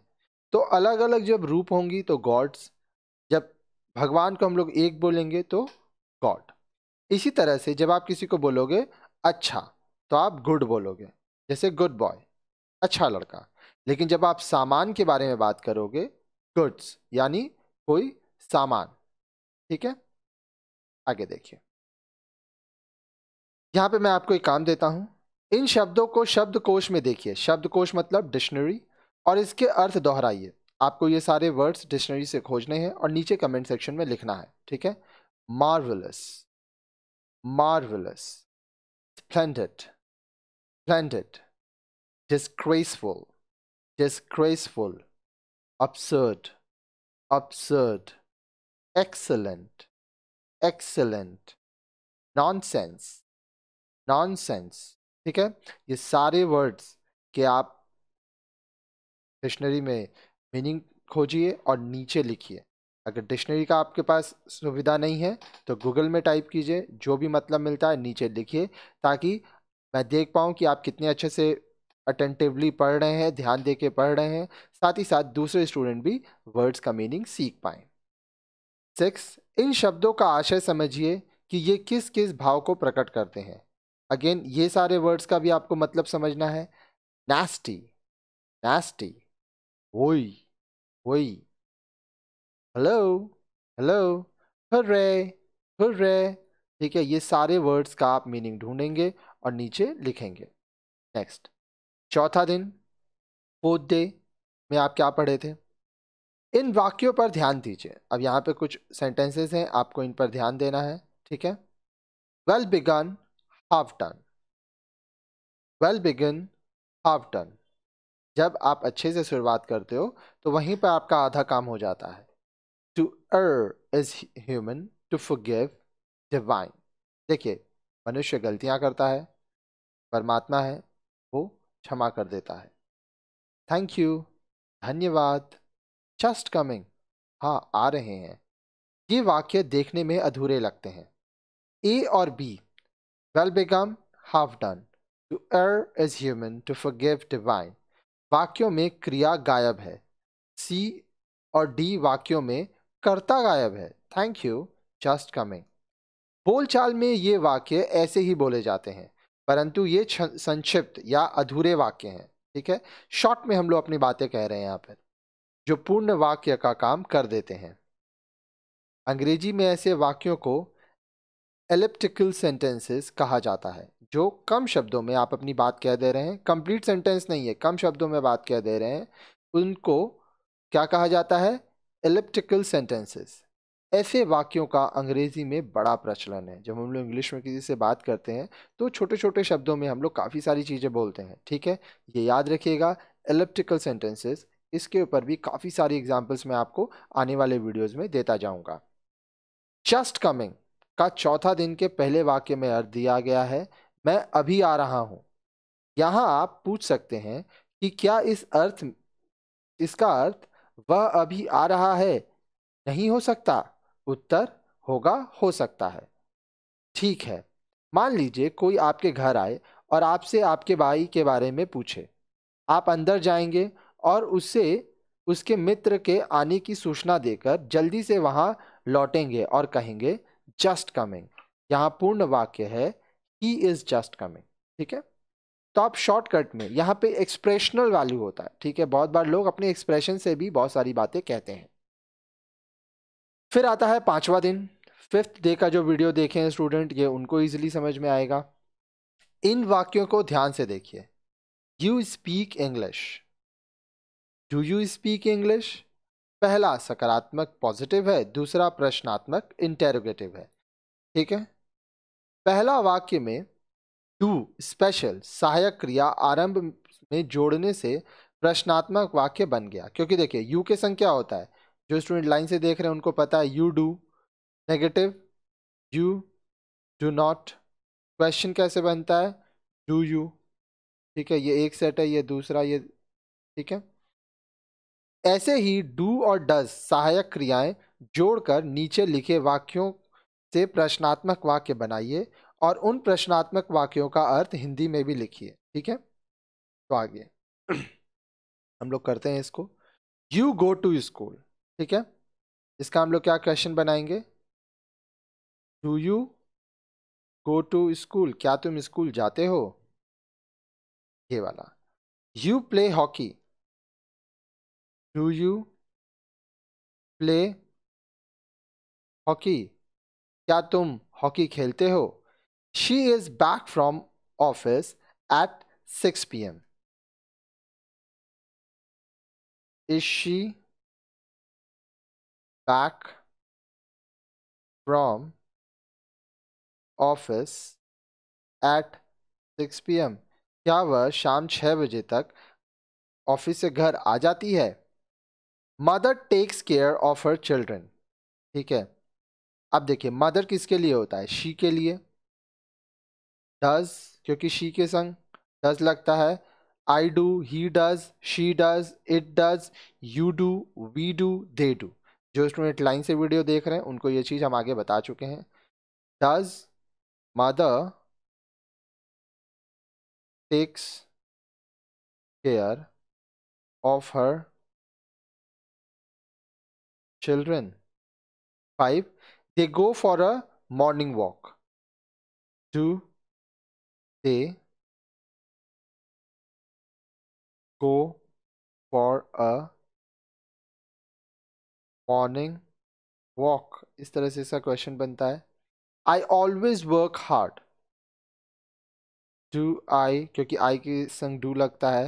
तो अलग अलग जब रूप होंगी तो गॉड्स जब भगवान को हम लोग एक बोलेंगे तो गॉड इसी तरह से जब आप किसी को बोलोगे अच्छा तो आप गुड बोलोगे जैसे गुड बॉय अच्छा लड़का लेकिन जब आप सामान के बारे में बात करोगे गुड्स यानी कोई सामान ठीक है आगे देखिए यहां पे मैं आपको एक काम देता हूं इन शब्दों को शब्दकोश में देखिए शब्दकोश मतलब डिक्शनरी और इसके अर्थ दोहराइए आपको ये सारे वर्ड्स डिक्शनरी से खोजने हैं और नीचे कमेंट सेक्शन में लिखना है ठीक है marvellous marvelous, splendid, splendid, disgraceful, disgraceful, absurd, absurd, excellent, excellent, nonsense, nonsense. ठीक है ये सारे वर्ड्स के आप डिक्शनरी में मीनिंग खोजिए और नीचे लिखिए अगर डिक्शनरी का आपके पास सुविधा नहीं है तो गूगल में टाइप कीजिए जो भी मतलब मिलता है नीचे लिखिए ताकि मैं देख पाऊँ कि आप कितने अच्छे से अटेंटिवली पढ़ रहे हैं ध्यान दे के पढ़ रहे हैं साथ ही साथ दूसरे स्टूडेंट भी वर्ड्स का मीनिंग सीख पाएँ सिक्स इन शब्दों का आशय समझिए कि ये किस किस भाव को प्रकट करते हैं अगेन ये सारे वर्ड्स का भी आपको मतलब समझना है नास्टी नास्टी वोई वोई हेलो हेलो हुर्रे हुर्रे ठीक है ये सारे वर्ड्स का आप मीनिंग ढूंढेंगे और नीचे लिखेंगे नेक्स्ट चौथा दिन फोर्थ डे में आप क्या पढ़े थे इन वाक्यों पर ध्यान दीजिए अब यहाँ पे कुछ सेंटेंसेस हैं आपको इन पर ध्यान देना है ठीक है well begun half done well begun half done जब आप अच्छे से शुरुआत करते हो तो वहीं पर आपका आधा काम हो जाता है to err is human, to forgive divine. देखिए मनुष्य गलतियां करता है परमात्मा है वो क्षमा कर देता है थैंक यू धन्यवाद जस्ट कमिंग हाँ आ रहे हैं ये वाक्य देखने में अधूरे लगते हैं ए और B well begun half done to err is human to forgive divine वाक्यों में क्रिया गायब है सी और डी वाक्यों में करता गायब है थैंक यू जस्ट कमिंग बोलचाल में ये वाक्य ऐसे ही बोले जाते हैं परंतु ये संक्षिप्त या अधूरे वाक्य हैं ठीक है शॉर्ट में हम लोग अपनी बातें कह रहे हैं यहाँ पर जो पूर्ण वाक्य का काम कर देते हैं अंग्रेजी में ऐसे वाक्यों को एलिप्टिकल सेंटेंसेस कहा जाता है जो कम शब्दों में आप अपनी बात कह दे रहे हैं कंप्लीट सेंटेंस नहीं है कम शब्दों में बात कह दे रहे हैं उनको क्या कहा जाता है एलिप्टिकल सेंटेंसेस ऐसे वाक्यों का अंग्रेज़ी में बड़ा प्रचलन है जब हम लोग इंग्लिश में किसी से बात करते हैं तो छोटे छोटे शब्दों में हम लोग काफ़ी सारी चीज़ें बोलते हैं ठीक है ये याद रखिएगा एलिप्टिकल सेंटेंसेस इसके ऊपर भी काफ़ी सारी एग्जाम्पल्स मैं आपको आने वाले वीडियोज़ में देता जाऊँगा जस्ट कमिंग का चौथा दिन के पहले वाक्य में अर्थ दिया गया है मैं अभी आ रहा हूँ यहाँ आप पूछ सकते हैं कि क्या इस अर्थ इसका अर्थ वह अभी आ रहा है नहीं हो सकता उत्तर होगा हो सकता है ठीक है मान लीजिए कोई आपके घर आए और आपसे आपके भाई के बारे में पूछे आप अंदर जाएंगे और उसे उसके मित्र के आने की सूचना देकर जल्दी से वहां लौटेंगे और कहेंगे जस्ट कमिंग यहाँ पूर्ण वाक्य है ही इज जस्ट कमिंग ठीक है तो आप शॉर्टकट में यहाँ पे एक्सप्रेशनल वैल्यू होता है ठीक है बहुत बार लोग अपने एक्सप्रेशन से भी बहुत सारी बातें कहते हैं फिर आता है पांचवा दिन फिफ्थ डे का जो वीडियो देखे हैं स्टूडेंट ये उनको ईजिली समझ में आएगा इन वाक्यों को ध्यान से देखिए you speak English do you speak English पहला सकारात्मक पॉजिटिव है दूसरा प्रश्नात्मक इंटेरोगेटिव है ठीक है पहला वाक्य में टू स्पेशल सहायक क्रिया आरंभ में जोड़ने से प्रश्नात्मक वाक्य बन गया क्योंकि देखिए यू के संग क्या होता है जो स्टूडेंट लाइन से देख रहे हैं उनको पता है you do negative you do not question कैसे बनता है डू यू ठीक है ये एक सेट है ये दूसरा ये ठीक है ऐसे ही डू और डज सहायक क्रियाएं जोड़कर नीचे लिखे वाक्यों से प्रश्नात्मक वाक्य बनाइए और उन प्रश्नात्मक वाक्यों का अर्थ हिंदी में भी लिखिए ठीक है तो आगे हम लोग करते हैं इसको यू गो टू स्कूल ठीक है इसका हम लोग क्या क्वेश्चन बनाएंगे do you go to school क्या तुम स्कूल जाते हो ये वाला you play hockey do you play hockey क्या तुम हॉकी खेलते हो She is back from office at 6 p.m. Is she back from office at 6 p.m. क्या वह शाम 6 बजे तक ऑफिस से घर आ जाती है mother takes care of her children ठीक है अब देखिए मदर किसके लिए होता है शी के लिए डज क्योंकि शी के संग डज लगता है I do he does she does it does you do we do they do जो स्टूडेंट लाइन से वीडियो देख रहे हैं उनको ये चीज़ हम आगे बता चुके हैं does mother takes care of her children five they go for a morning walk to they go for a morning walk इस तरह से इसका क्वेश्चन बनता है I always work hard do I क्योंकि आई के संग डू लगता है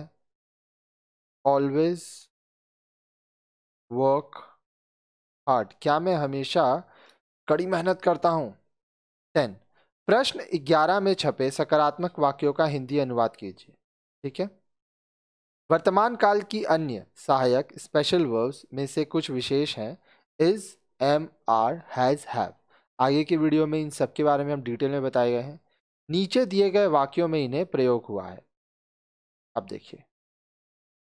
ऑलवेज वर्क हार्ड क्या मैं हमेशा कड़ी मेहनत करता हूँ टेन प्रश्न 11 में छपे सकारात्मक वाक्यों का हिंदी अनुवाद कीजिए ठीक है वर्तमान काल की अन्य सहायक स्पेशल वर्ब्स में से कुछ विशेष हैं is am are has have आगे की वीडियो में इन सब के बारे में हम डिटेल में बताए गए हैं नीचे दिए गए वाक्यों में इन्हें प्रयोग हुआ है अब देखिए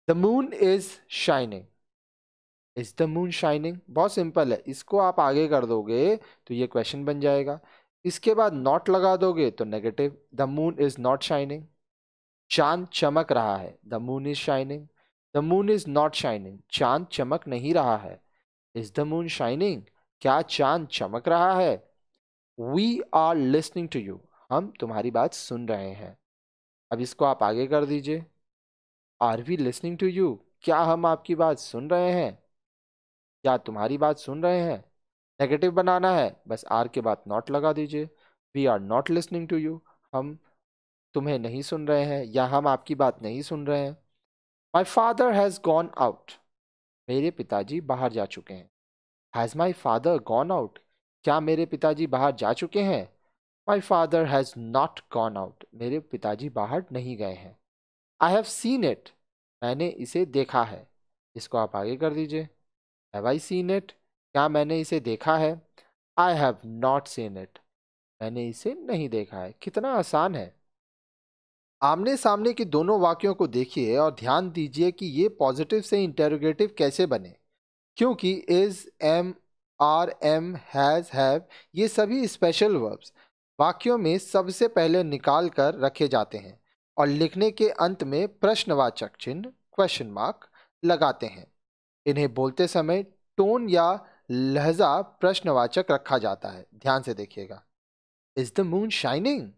the moon is shining is the moon shining बहुत सिंपल है इसको आप आगे कर दोगे तो ये क्वेश्चन बन जाएगा इसके बाद नॉट लगा दोगे तो negative the moon is not shining चांद चमक रहा है the moon is shining the moon is not shining चांद चमक नहीं रहा है इज द मून शाइनिंग क्या चांद चमक रहा है we are listening to you हम तुम्हारी बात सुन रहे हैं अब इसको आप आगे कर दीजिए are we listening to you क्या हम आपकी बात सुन रहे हैं क्या तुम्हारी बात सुन रहे हैं नेगेटिव बनाना है बस आर के बाद नॉट लगा दीजिए we are not listening to you हम तुम्हें नहीं सुन रहे हैं या हम आपकी बात नहीं सुन रहे हैं my father has gone out मेरे पिताजी बाहर जा चुके हैं has my father gone out क्या मेरे पिताजी बाहर जा चुके हैं my father has not gone out मेरे पिताजी बाहर नहीं गए हैं आई हैव सीन इट मैंने इसे देखा है इसको आप आगे कर दीजिए हैव आई सीन इट क्या मैंने इसे देखा है I have not seen it मैंने इसे नहीं देखा है कितना आसान है आमने सामने के दोनों वाक्यों को देखिए और ध्यान दीजिए कि ये पॉजिटिव से इंटेरोगेटिव कैसे बने क्योंकि is am are am has have ये सभी स्पेशल वर्ब्स वाक्यों में सबसे पहले निकाल कर रखे जाते हैं और लिखने के अंत में प्रश्नवाचक चिन्ह क्वेश्चन मार्क लगाते हैं इन्हें बोलते समय टोन या लहजा प्रश्नवाचक रखा जाता है ध्यान से देखिएगा is the moon shining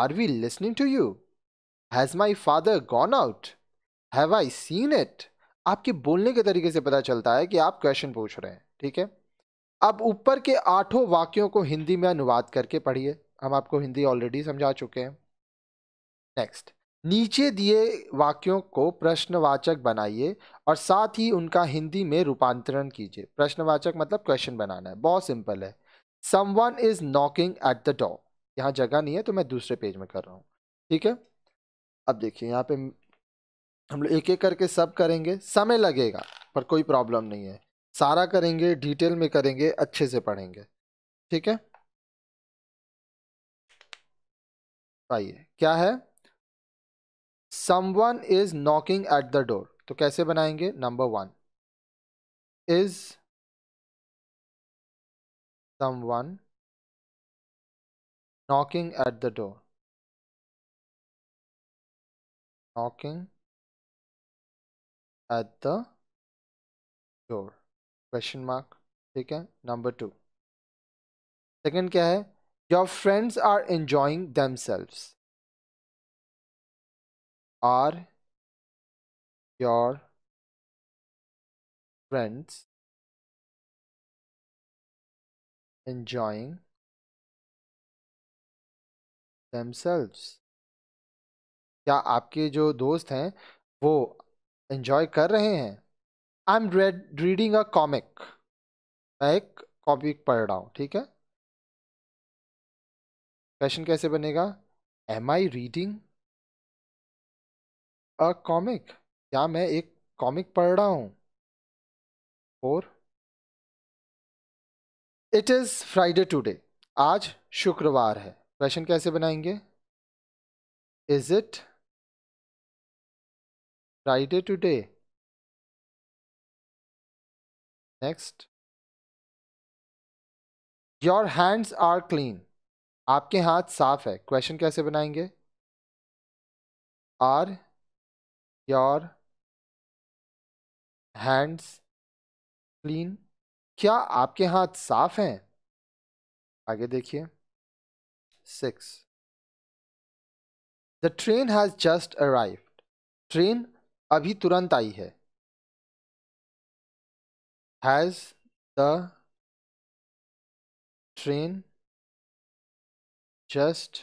are we listening to you has my father gone out have I seen it आपके बोलने के तरीके से पता चलता है कि आप क्वेश्चन पूछ रहे हैं ठीक है अब ऊपर के आठों वाक्यों को हिंदी में अनुवाद करके पढ़िए हम आपको हिंदी ऑलरेडी समझा चुके हैं नेक्स्ट नीचे दिए वाक्यों को प्रश्नवाचक बनाइए और साथ ही उनका हिंदी में रूपांतरण कीजिए प्रश्नवाचक मतलब क्वेश्चन बनाना है बहुत सिंपल है someone is knocking at the door यहाँ जगह नहीं है तो मैं दूसरे पेज में कर रहा हूँ ठीक है अब देखिए यहाँ पे हम लोग एक एक करके सब करेंगे समय लगेगा पर कोई प्रॉब्लम नहीं है सारा करेंगे डिटेल में करेंगे अच्छे से पढ़ेंगे ठीक है आइए क्या है someone is knocking at the door तो कैसे बनाएंगे number one is someone knocking at the door knocking at the door question mark ठीक है नंबर टू सेकेंड क्या है your friends are enjoying themselves are your friends enjoying themselves क्या आपके जो दोस्त हैं वो एंजॉय कर रहे हैं I am reading a comic मैं एक कॉमिक पढ़ रहा हूँ ठीक है क्वेश्चन कैसे बनेगा am I reading a comic क्या मैं एक कॉमिक पढ़ रहा हूं four it is Friday today आज शुक्रवार है क्वेश्चन कैसे बनाएंगे is it Friday today next your hands are clean आपके हाथ साफ है क्वेश्चन कैसे बनाएंगे आर योर हैंड्स क्लीन क्या आपके हाथ साफ हैं आगे देखिए six the train has just arrived train अभी तुरंत आई है has the train just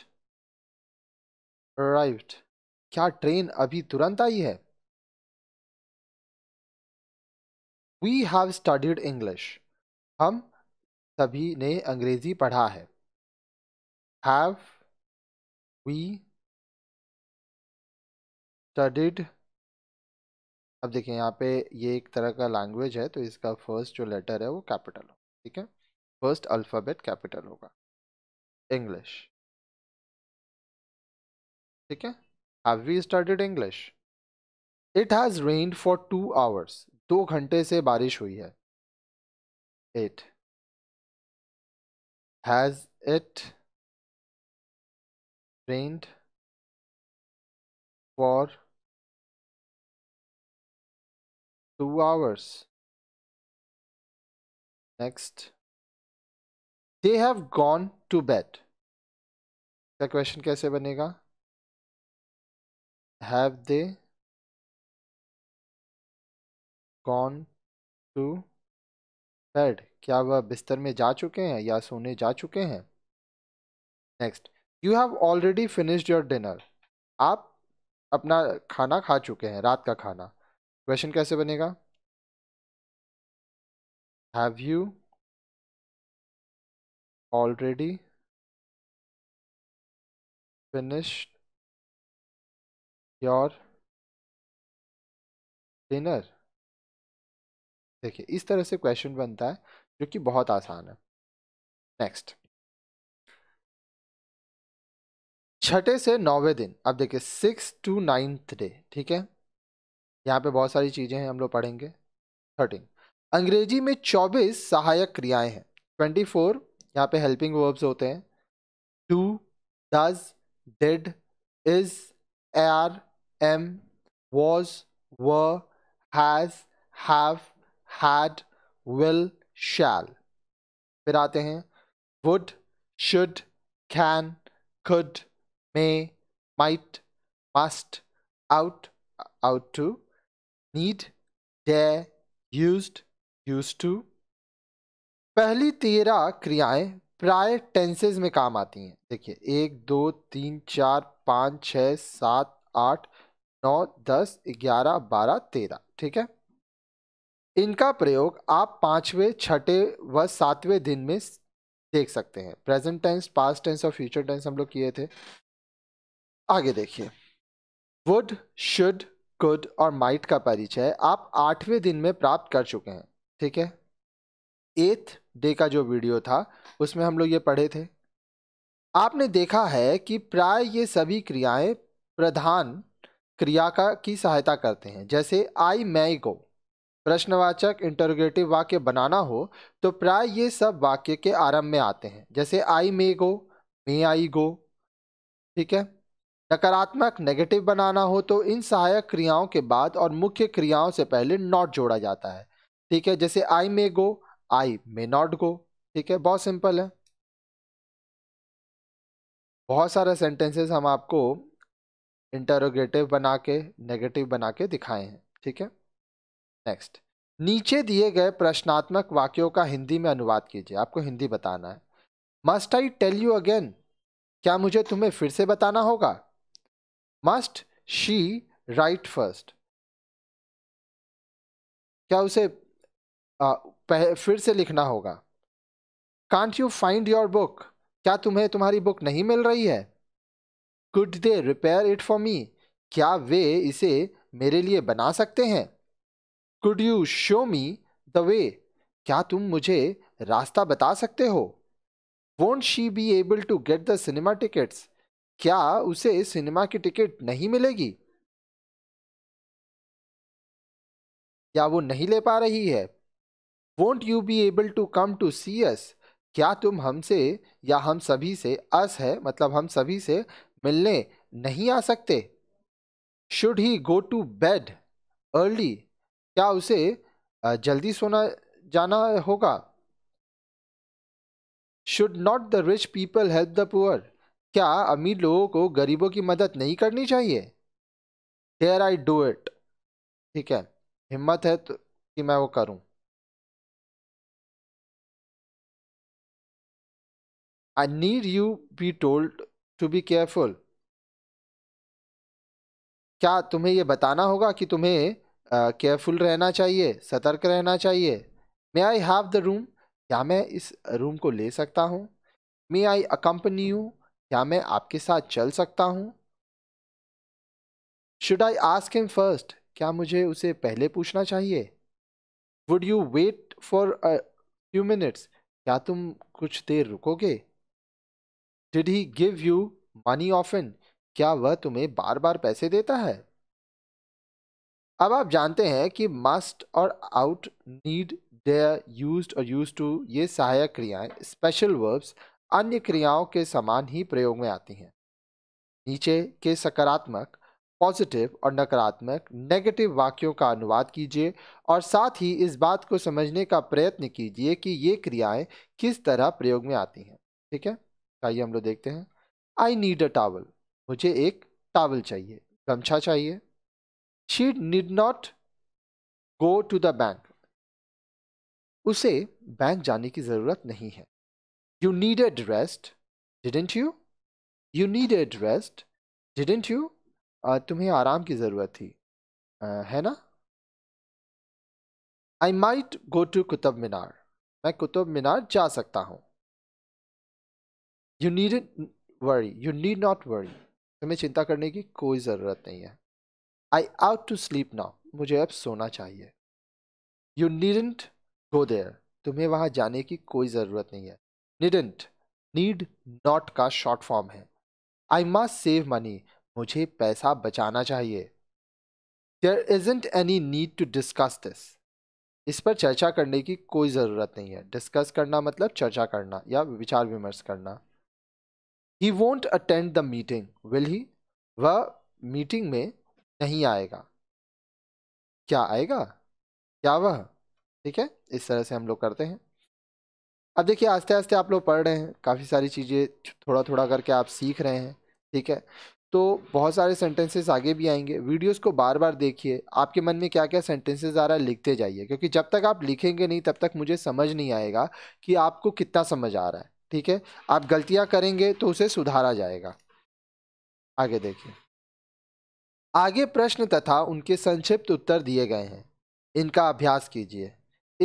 arrived क्या ट्रेन अभी तुरंत आई है वी हैव स्टडीड इंग्लिश हम सभी ने अंग्रेजी पढ़ा है हैव वी स्टडीड अब देखिए यहाँ पे ये एक तरह का लैंग्वेज है तो इसका फर्स्ट जो लेटर है वो कैपिटल हो ठीक है फर्स्ट अल्फ़ाबेट कैपिटल होगा इंग्लिश ठीक है Have we studied English? It has rained for two hours. दो घंटे It has it rained for two hours. Next, they have gone to bed. क्या क्वेश्चन कैसे बनेगा? have they gone to bed क्या वह बिस्तर में जा चुके हैं या सोने जा चुके हैं next you have already finished your dinner आप अपना खाना खा चुके हैं रात का खाना क्वेश्चन कैसे बनेगा have you already finished your dinner देखिए इस तरह से क्वेश्चन बनता है जो कि बहुत आसान है नेक्स्ट छठे से नौवे दिन अब देखिए सिक्स टू नाइन्थ डे ठीक है यहाँ पे बहुत सारी चीज़ें हैं हम लोग पढ़ेंगे थर्टीन अंग्रेजी में चौबीस सहायक क्रियाएं हैं ट्वेंटी फोर यहाँ पे हेल्पिंग वर्ब्स होते हैं do does did is are am, was, were, has, have, had, will, shall. फिर आते हैं would, should, can, could, may, might, must, out, out to, need, dare, used, used to. पहली तेरह क्रियाएं प्राय टेंसेज में काम आती हैं देखिए एक दो तीन चार पाँच छः सात आठ नौ दस ग्यारह बारह तेरह ठीक है इनका प्रयोग आप पाँचवें छठे व सातवें दिन में देख सकते हैं प्रेजेंट टेंस पास्ट टेंस और फ्यूचर टेंस हम लोग किए थे आगे देखिए वुड शुड गुड और माइट का परिचय आप आठवें दिन में प्राप्त कर चुके हैं ठीक है एथ डे का जो वीडियो था उसमें हम लोग ये पढ़े थे आपने देखा है कि प्राय ये सभी क्रियाएं प्रधान क्रिया का की सहायता करते हैं जैसे आई मै गो प्रश्नवाचक इंटरोगेटिव वाक्य बनाना हो तो प्राय ये सब वाक्य के आरंभ में आते हैं जैसे आई मे गो मे आई गो ठीक है नकारात्मक नेगेटिव बनाना हो तो इन सहायक क्रियाओं के बाद और मुख्य क्रियाओं से पहले नॉट जोड़ा जाता है ठीक है जैसे आई मे गो आई मे नॉट गो ठीक है बहुत सिंपल है बहुत सारे सेंटेंसेस हम आपको इंटरोगेटिव बना के नेगेटिव बना के दिखाए हैं ठीक है नेक्स्ट नीचे दिए गए प्रश्नात्मक वाक्यों का हिंदी में अनुवाद कीजिए आपको हिंदी बताना है must I tell you again क्या मुझे तुम्हें फिर से बताना होगा मस्ट शी राइट फर्स्ट क्या उसे आ, पह, फिर से लिखना होगा can't you find your book क्या तुम्हें तुम्हारी बुक नहीं मिल रही है could they repair it for me क्या वे इसे मेरे लिए बना सकते हैं could you show me the way क्या तुम मुझे रास्ता बता सकते हो won't she be able to get the cinema tickets क्या उसे सिनेमा की टिकट नहीं मिलेगी क्या वो नहीं ले पा रही है won't you be able to come to see us क्या तुम हमसे या हम सभी से अस है मतलब हम सभी से मिलने नहीं आ सकते should he go to bed early क्या उसे जल्दी सोना जाना होगा should not the rich people help the poor क्या अमीर लोगों को गरीबों की मदद नहीं करनी चाहिए डेयर आई डू इट ठीक है हिम्मत है तो कि मैं वो करूं I need you be told to be careful क्या तुम्हें यह बताना होगा कि तुम्हें केयरफुल uh, रहना चाहिए सतर्क रहना चाहिए may I have the room क्या मैं इस रूम को ले सकता हूँ मे आई अकम्पनी यू क्या मैं आपके साथ चल सकता हूँ should I ask him first क्या मुझे उसे पहले पूछना चाहिए would you wait for few minutes क्या तुम कुछ देर रुकोगे did he give you money often क्या वह तुम्हें बार बार पैसे देता है अब आप जानते हैं कि मस्ट और आउट नीड दे यूज और यूज टू ये सहायक क्रियाएं स्पेशल वर्ब्स अन्य क्रियाओं के समान ही प्रयोग में आती हैं नीचे के सकारात्मक पॉजिटिव और नकारात्मक नेगेटिव वाक्यों का अनुवाद कीजिए और साथ ही इस बात को समझने का प्रयत्न कीजिए कि ये क्रियाएं किस तरह प्रयोग में आती हैं ठीक है आइए हम लोग देखते हैं आई नीड अ टावल मुझे एक टावल चाहिए गमछा चाहिए she need not go to the bank उसे बैंक जाने की ज़रूरत नहीं है you needed rest didn't you you needed rest didn't you तुम्हें आराम की ज़रूरत थी uh, है ना I might go to Qutub Minar मैं कुतुब मीनार जा सकता हूँ you need worry you need not worry तुम्हें चिंता करने की कोई ज़रूरत नहीं है I ought to sleep now मुझे अब सोना चाहिए यू नीडेंट गो देयर तुम्हें वहाँ जाने की कोई ज़रूरत नहीं है नीडेंट नीड नॉट का शॉर्ट फॉर्म है आई मस्ट सेव मनी मुझे पैसा बचाना चाहिए there isn't any need to discuss this इस पर चर्चा करने की कोई ज़रूरत नहीं है डिस्कस करना मतलब चर्चा करना या विचार विमर्श करना he won't attend the meeting will he वह मीटिंग में नहीं आएगा क्या आएगा क्या वह ठीक है इस तरह से हम लोग करते हैं अब देखिए आस्ते आस्ते आप लोग पढ़ रहे हैं काफ़ी सारी चीज़ें थोड़ा थोड़ा करके आप सीख रहे हैं ठीक है तो बहुत सारे सेंटेंसेस आगे भी आएंगे वीडियोस को बार बार देखिए आपके मन में क्या क्या सेंटेंसेस आ रहा है लिखते जाइए क्योंकि जब तक आप लिखेंगे नहीं तब तक मुझे समझ नहीं आएगा कि आपको कितना समझ आ रहा है ठीक है आप गलतियां करेंगे तो उसे सुधारा जाएगा आगे देखिए आगे प्रश्न तथा उनके संक्षिप्त उत्तर दिए गए हैं इनका अभ्यास कीजिए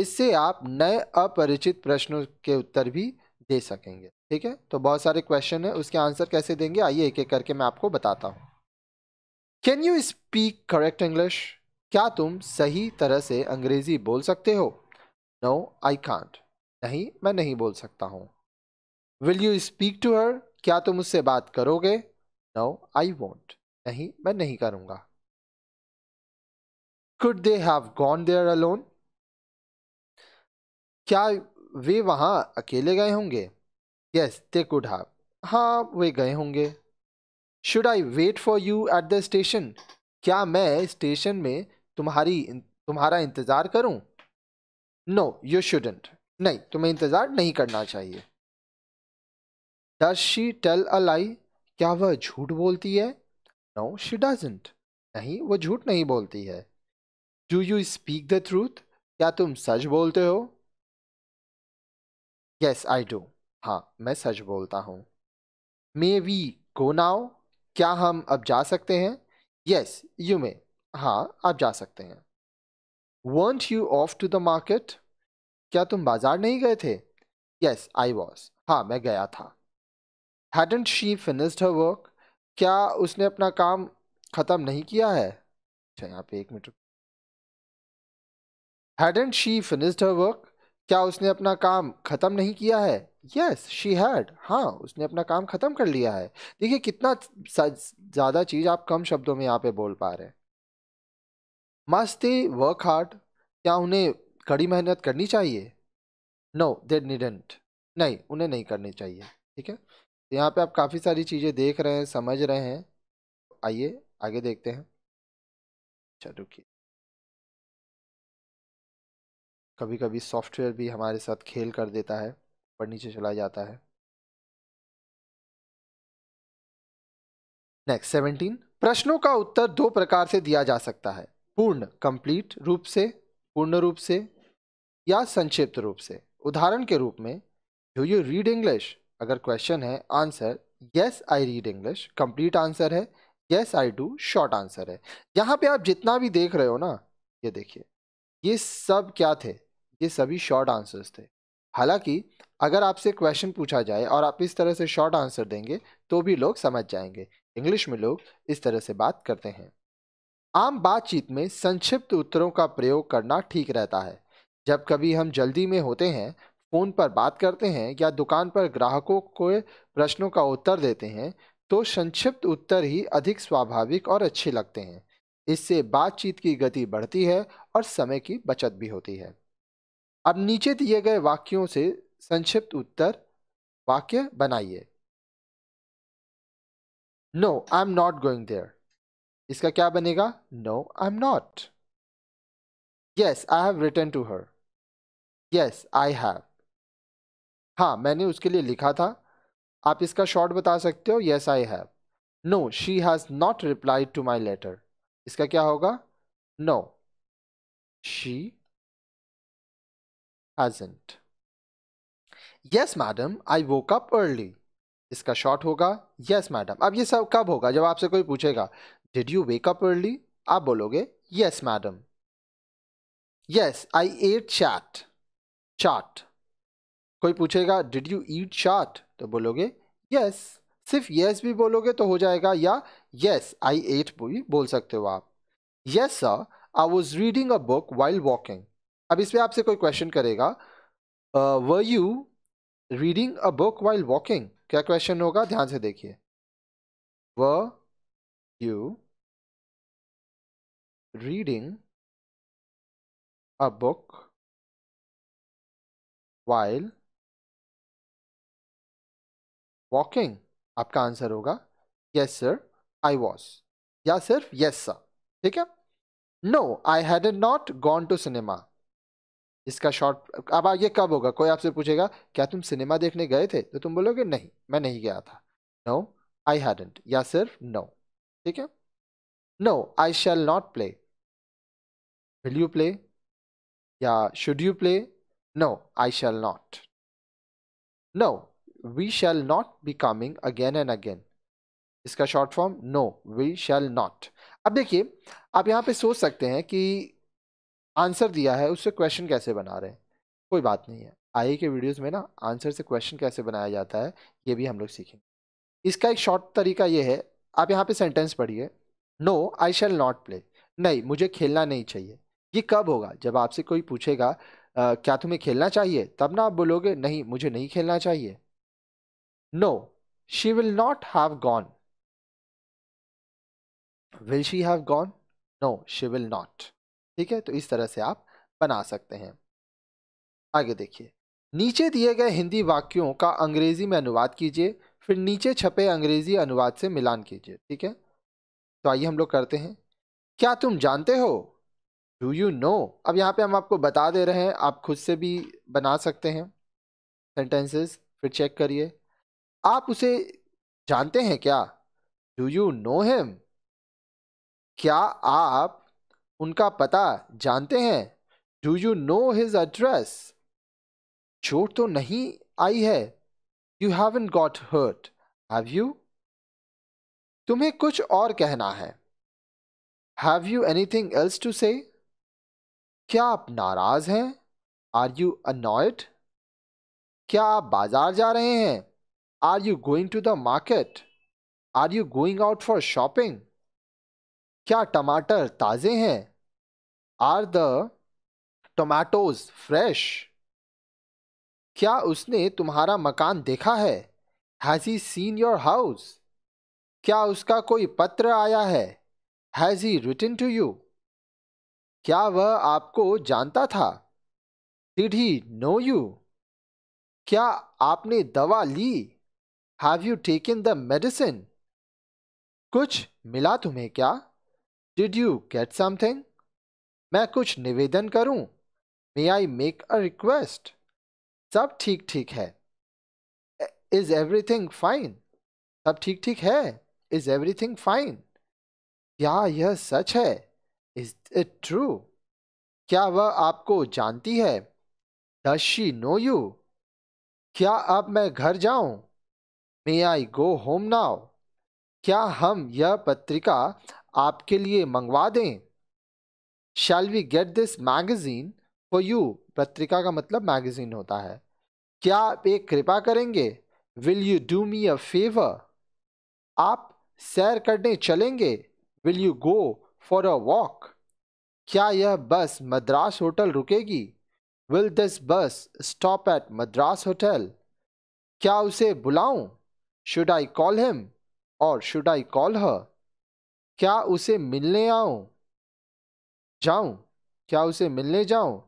इससे आप नए अपरिचित प्रश्नों के उत्तर भी दे सकेंगे ठीक है तो बहुत सारे क्वेश्चन है उसके आंसर कैसे देंगे आइए एक एक करके मैं आपको बताता हूँ can you speak correct English क्या तुम सही तरह से अंग्रेजी बोल सकते हो नो आई कांट नहीं मैं नहीं बोल सकता हूँ will you speak to her क्या तुम उससे बात करोगे नो आई वॉन्ट नहीं मैं नहीं करूंगा could they have gone there alone क्या वे वहां अकेले गए होंगे यस दे कुड हैव हाँ वे गए होंगे should I wait for you at the station क्या मैं स्टेशन में तुम्हारी तुम्हारा इंतज़ार करूं? नो यू शुडेंट नहीं तुम्हें इंतज़ार नहीं करना चाहिए does she tell a lie क्या वह झूठ बोलती है नो शी डजेंट नहीं वह झूठ नहीं बोलती है do you speak the truth क्या तुम सच बोलते हो यस आई डू हाँ मैं सच बोलता हूँ मे वी गो नाउ क्या हम अब जा सकते हैं यस यू मे हाँ आप जा सकते हैं want you off to the market क्या तुम बाजार नहीं गए थे यस आई वॉज हाँ मैं गया था hadn't she finished her work क्या उसने अपना काम ख़त्म नहीं किया है अच्छा यहाँ पे एक minute hadn't she finished her work क्या उसने अपना काम ख़त्म नहीं किया है यस शी हैड हाँ उसने अपना काम ख़त्म कर लिया है देखिए कितना ज़्यादा चीज़ आप कम शब्दों में यहाँ पे बोल पा रहे हैं मस्ट वर्क हार्ड क्या उन्हें कड़ी मेहनत करनी चाहिए नो दे नहीं उन्हें नहीं करनी चाहिए ठीक है यहाँ पे आप काफी सारी चीजें देख रहे हैं समझ रहे हैं आइए आगे देखते हैं अच्छा रुकिए कभी कभी सॉफ्टवेयर भी हमारे साथ खेल कर देता है ऊपर नीचे चला जाता है नेक्स्ट सेवनटीन प्रश्नों का उत्तर दो प्रकार से दिया जा सकता है पूर्ण कंप्लीट रूप से पूर्ण रूप से या संक्षिप्त रूप से उदाहरण के रूप में डू यू रीड इंग्लिश अगर क्वेश्चन है answer yes I read English complete answer है yes I do short answer है यहाँ पे आप जितना भी देख रहे हो ना ये देखिए ये सब क्या थे ये सभी शॉर्ट आंसर्स थे हालांकि अगर आपसे क्वेश्चन पूछा जाए और आप इस तरह से शॉर्ट आंसर देंगे तो भी लोग समझ जाएंगे इंग्लिश में लोग इस तरह से बात करते हैं आम बातचीत में संक्षिप्त उत्तरों का प्रयोग करना ठीक रहता है जब कभी हम जल्दी में होते हैं फ़ोन पर बात करते हैं या दुकान पर ग्राहकों को प्रश्नों का उत्तर देते हैं तो संक्षिप्त उत्तर ही अधिक स्वाभाविक और अच्छे लगते हैं इससे बातचीत की गति बढ़ती है और समय की बचत भी होती है अब नीचे दिए गए वाक्यों से संक्षिप्त उत्तर वाक्य बनाइए no I am not going there इसका क्या बनेगा no I am not yes I have return to her yes I have हाँ मैंने उसके लिए लिखा था आप इसका शॉर्ट बता सकते हो yes I have no she has not reply to my letter इसका क्या होगा no she hasn't. Yes madam I woke up early इसका शॉर्ट होगा यस मैडम अब ये सब कब होगा जब आपसे कोई पूछेगा did you wake up early आप बोलोगे yes madam yes I ate chat chart कोई पूछेगा डिड यू ईट चाट तो बोलोगे यस सिर्फ यस भी बोलोगे तो हो जाएगा या यस आई एट भी बोल सकते हो आप yes sir I was reading a book while walking अब इसमें आपसे कोई क्वेश्चन करेगा were you reading a book while walking क्या क्वेश्चन होगा ध्यान से देखिए were you reading a book while walking आपका आंसर होगा यस सर आई वॉज या सिर्फ यस सर ठीक है no I had not gone to cinema इसका शॉर्ट अब ये कब होगा कोई आपसे पूछेगा क्या तुम सिनेमा देखने गए थे तो तुम बोलोगे नहीं मैं नहीं गया था नो आई हैडेंट या सिर्फ नो ठीक है no I shall not play will you play या should you play no I shall not no we shall not be coming again and again इसका short form no we shall not अब देखिए आप यहाँ पे सोच सकते हैं कि आंसर दिया है उससे क्वेश्चन कैसे बना रहे हैं कोई बात नहीं है आई के वीडियोस में ना आंसर से क्वेश्चन कैसे बनाया जाता है ये भी हम लोग सीखेंगे इसका एक शॉर्ट तरीका ये है आप यहाँ पे सेंटेंस पढ़िए no I shall not play नहीं मुझे खेलना नहीं चाहिए ये कब होगा जब आपसे कोई पूछेगा क्या तुम्हें खेलना चाहिए तब ना आप बोलोगे नहीं मुझे नहीं खेलना चाहिए No, she will not have gone. Will she have gone? No, she will not. ठीक है तो इस तरह से आप बना सकते हैं आगे देखिए नीचे दिए गए हिंदी वाक्यों का अंग्रेजी में अनुवाद कीजिए फिर नीचे छपे अंग्रेजी अनुवाद से मिलान कीजिए ठीक है तो आइए हम लोग करते हैं क्या तुम जानते हो डू यू नो अब यहाँ पे हम आपको बता दे रहे हैं आप खुद से भी बना सकते हैं सेंटेंसेस फिर चेक करिए आप उसे जानते हैं क्या डू यू नो हिम क्या आप उनका पता जानते हैं do you know his address चोट तो नहीं आई है you haven't got hurt have you तुम्हें कुछ और कहना है have you anything else to say क्या आप नाराज हैं आर यू अनॉयड क्या आप बाजार जा रहे हैं Are you going to the market? Are you going out for shopping? क्या टमाटर ताज़े हैं आर द टोमेटोज फ्रेश क्या उसने तुम्हारा मकान देखा है has he seen your house क्या उसका कोई पत्र आया है has he written to you क्या वह आपको जानता था डिड ही नो यू क्या आपने दवा ली have you taken the medicine कुछ मिला तुम्हें क्या डिड यू गेट समथिंग मैं कुछ निवेदन करूं मे आई मेक अ रिक्वेस्ट सब ठीक ठीक है इज एवरीथिंग फाइन सब ठीक ठीक है इज एवरीथिंग फाइन क्या यह सच है इज इट ट्रू क्या वह आपको जानती है डी शी नो यू क्या अब मैं घर जाऊं मे आई गो होम नाउ क्या हम यह पत्रिका आपके लिए मंगवा दें shall we get this magazine for you पत्रिका का मतलब मैगजीन होता है क्या आप एक कृपा करेंगे will you do me a favour आप सैर करने चलेंगे will you go for a walk क्या यह बस मद्रास होटल रुकेगी will this bus stop at Madras hotel क्या उसे बुलाऊं शुड आई कॉल हिम और शुड आई कॉल हर क्या उसे मिलने आऊं जाऊं क्या उसे मिलने जाऊं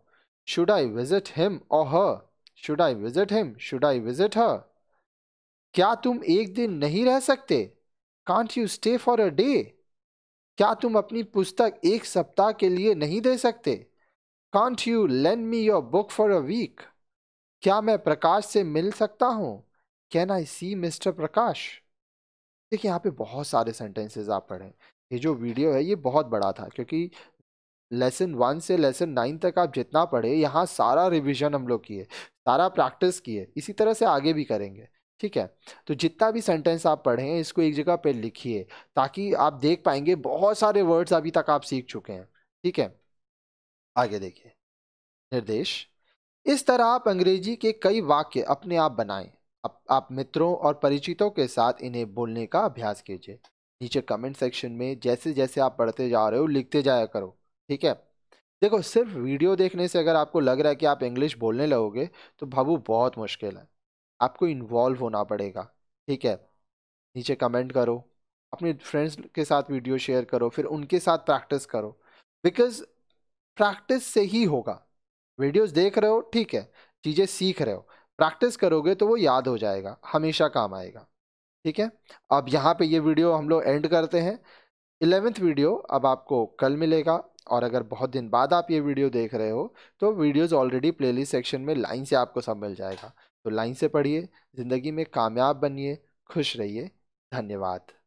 शुड आई विजिट हिम और her should I visit him should I visit her क्या तुम एक दिन नहीं रह सकते can't you stay for a day क्या तुम अपनी पुस्तक एक सप्ताह के लिए नहीं दे सकते can't you lend me your book for a week क्या मैं प्रकाश से मिल सकता हूँ कैन आई सी मिस्टर प्रकाश देखिए यहाँ पे बहुत सारे सेंटेंसेस आप पढ़ें ये जो वीडियो है ये बहुत बड़ा था क्योंकि लेसन वन से लेसन नाइन तक आप जितना पढ़े यहाँ सारा रिविजन हम लोग किए सारा प्रैक्टिस किए इसी तरह से आगे भी करेंगे ठीक है तो जितना भी सेंटेंस आप पढ़ें इसको एक जगह पे लिखिए ताकि आप देख पाएंगे बहुत सारे वर्ड्स अभी तक आप सीख चुके हैं ठीक है आगे देखिए निर्देश इस तरह आप अंग्रेजी के कई वाक्य अपने आप बनाएं आप, आप मित्रों और परिचितों के साथ इन्हें बोलने का अभ्यास कीजिए नीचे कमेंट सेक्शन में जैसे जैसे आप पढ़ते जा रहे हो लिखते जाया करो ठीक है देखो सिर्फ वीडियो देखने से अगर आपको लग रहा है कि आप इंग्लिश बोलने लगोगे तो भाबू बहुत मुश्किल है आपको इन्वॉल्व होना पड़ेगा ठीक है नीचे कमेंट करो अपने फ्रेंड्स के साथ वीडियो शेयर करो फिर उनके साथ प्रैक्टिस करो बिकॉज प्रैक्टिस से ही होगा वीडियोस देख रहे हो ठीक है चीज़ें सीख रहे हो प्रैक्टिस करोगे तो वो याद हो जाएगा हमेशा काम आएगा ठीक है अब यहाँ पे ये वीडियो हम लोग एंड करते हैं इलेवेंथ वीडियो अब आपको कल मिलेगा और अगर बहुत दिन बाद आप ये वीडियो देख रहे हो तो वीडियोस ऑलरेडी प्लेलिस्ट सेक्शन में लाइन से आपको सब मिल जाएगा तो लाइन से पढ़िए ज़िंदगी में कामयाब बनिए खुश रहिए धन्यवाद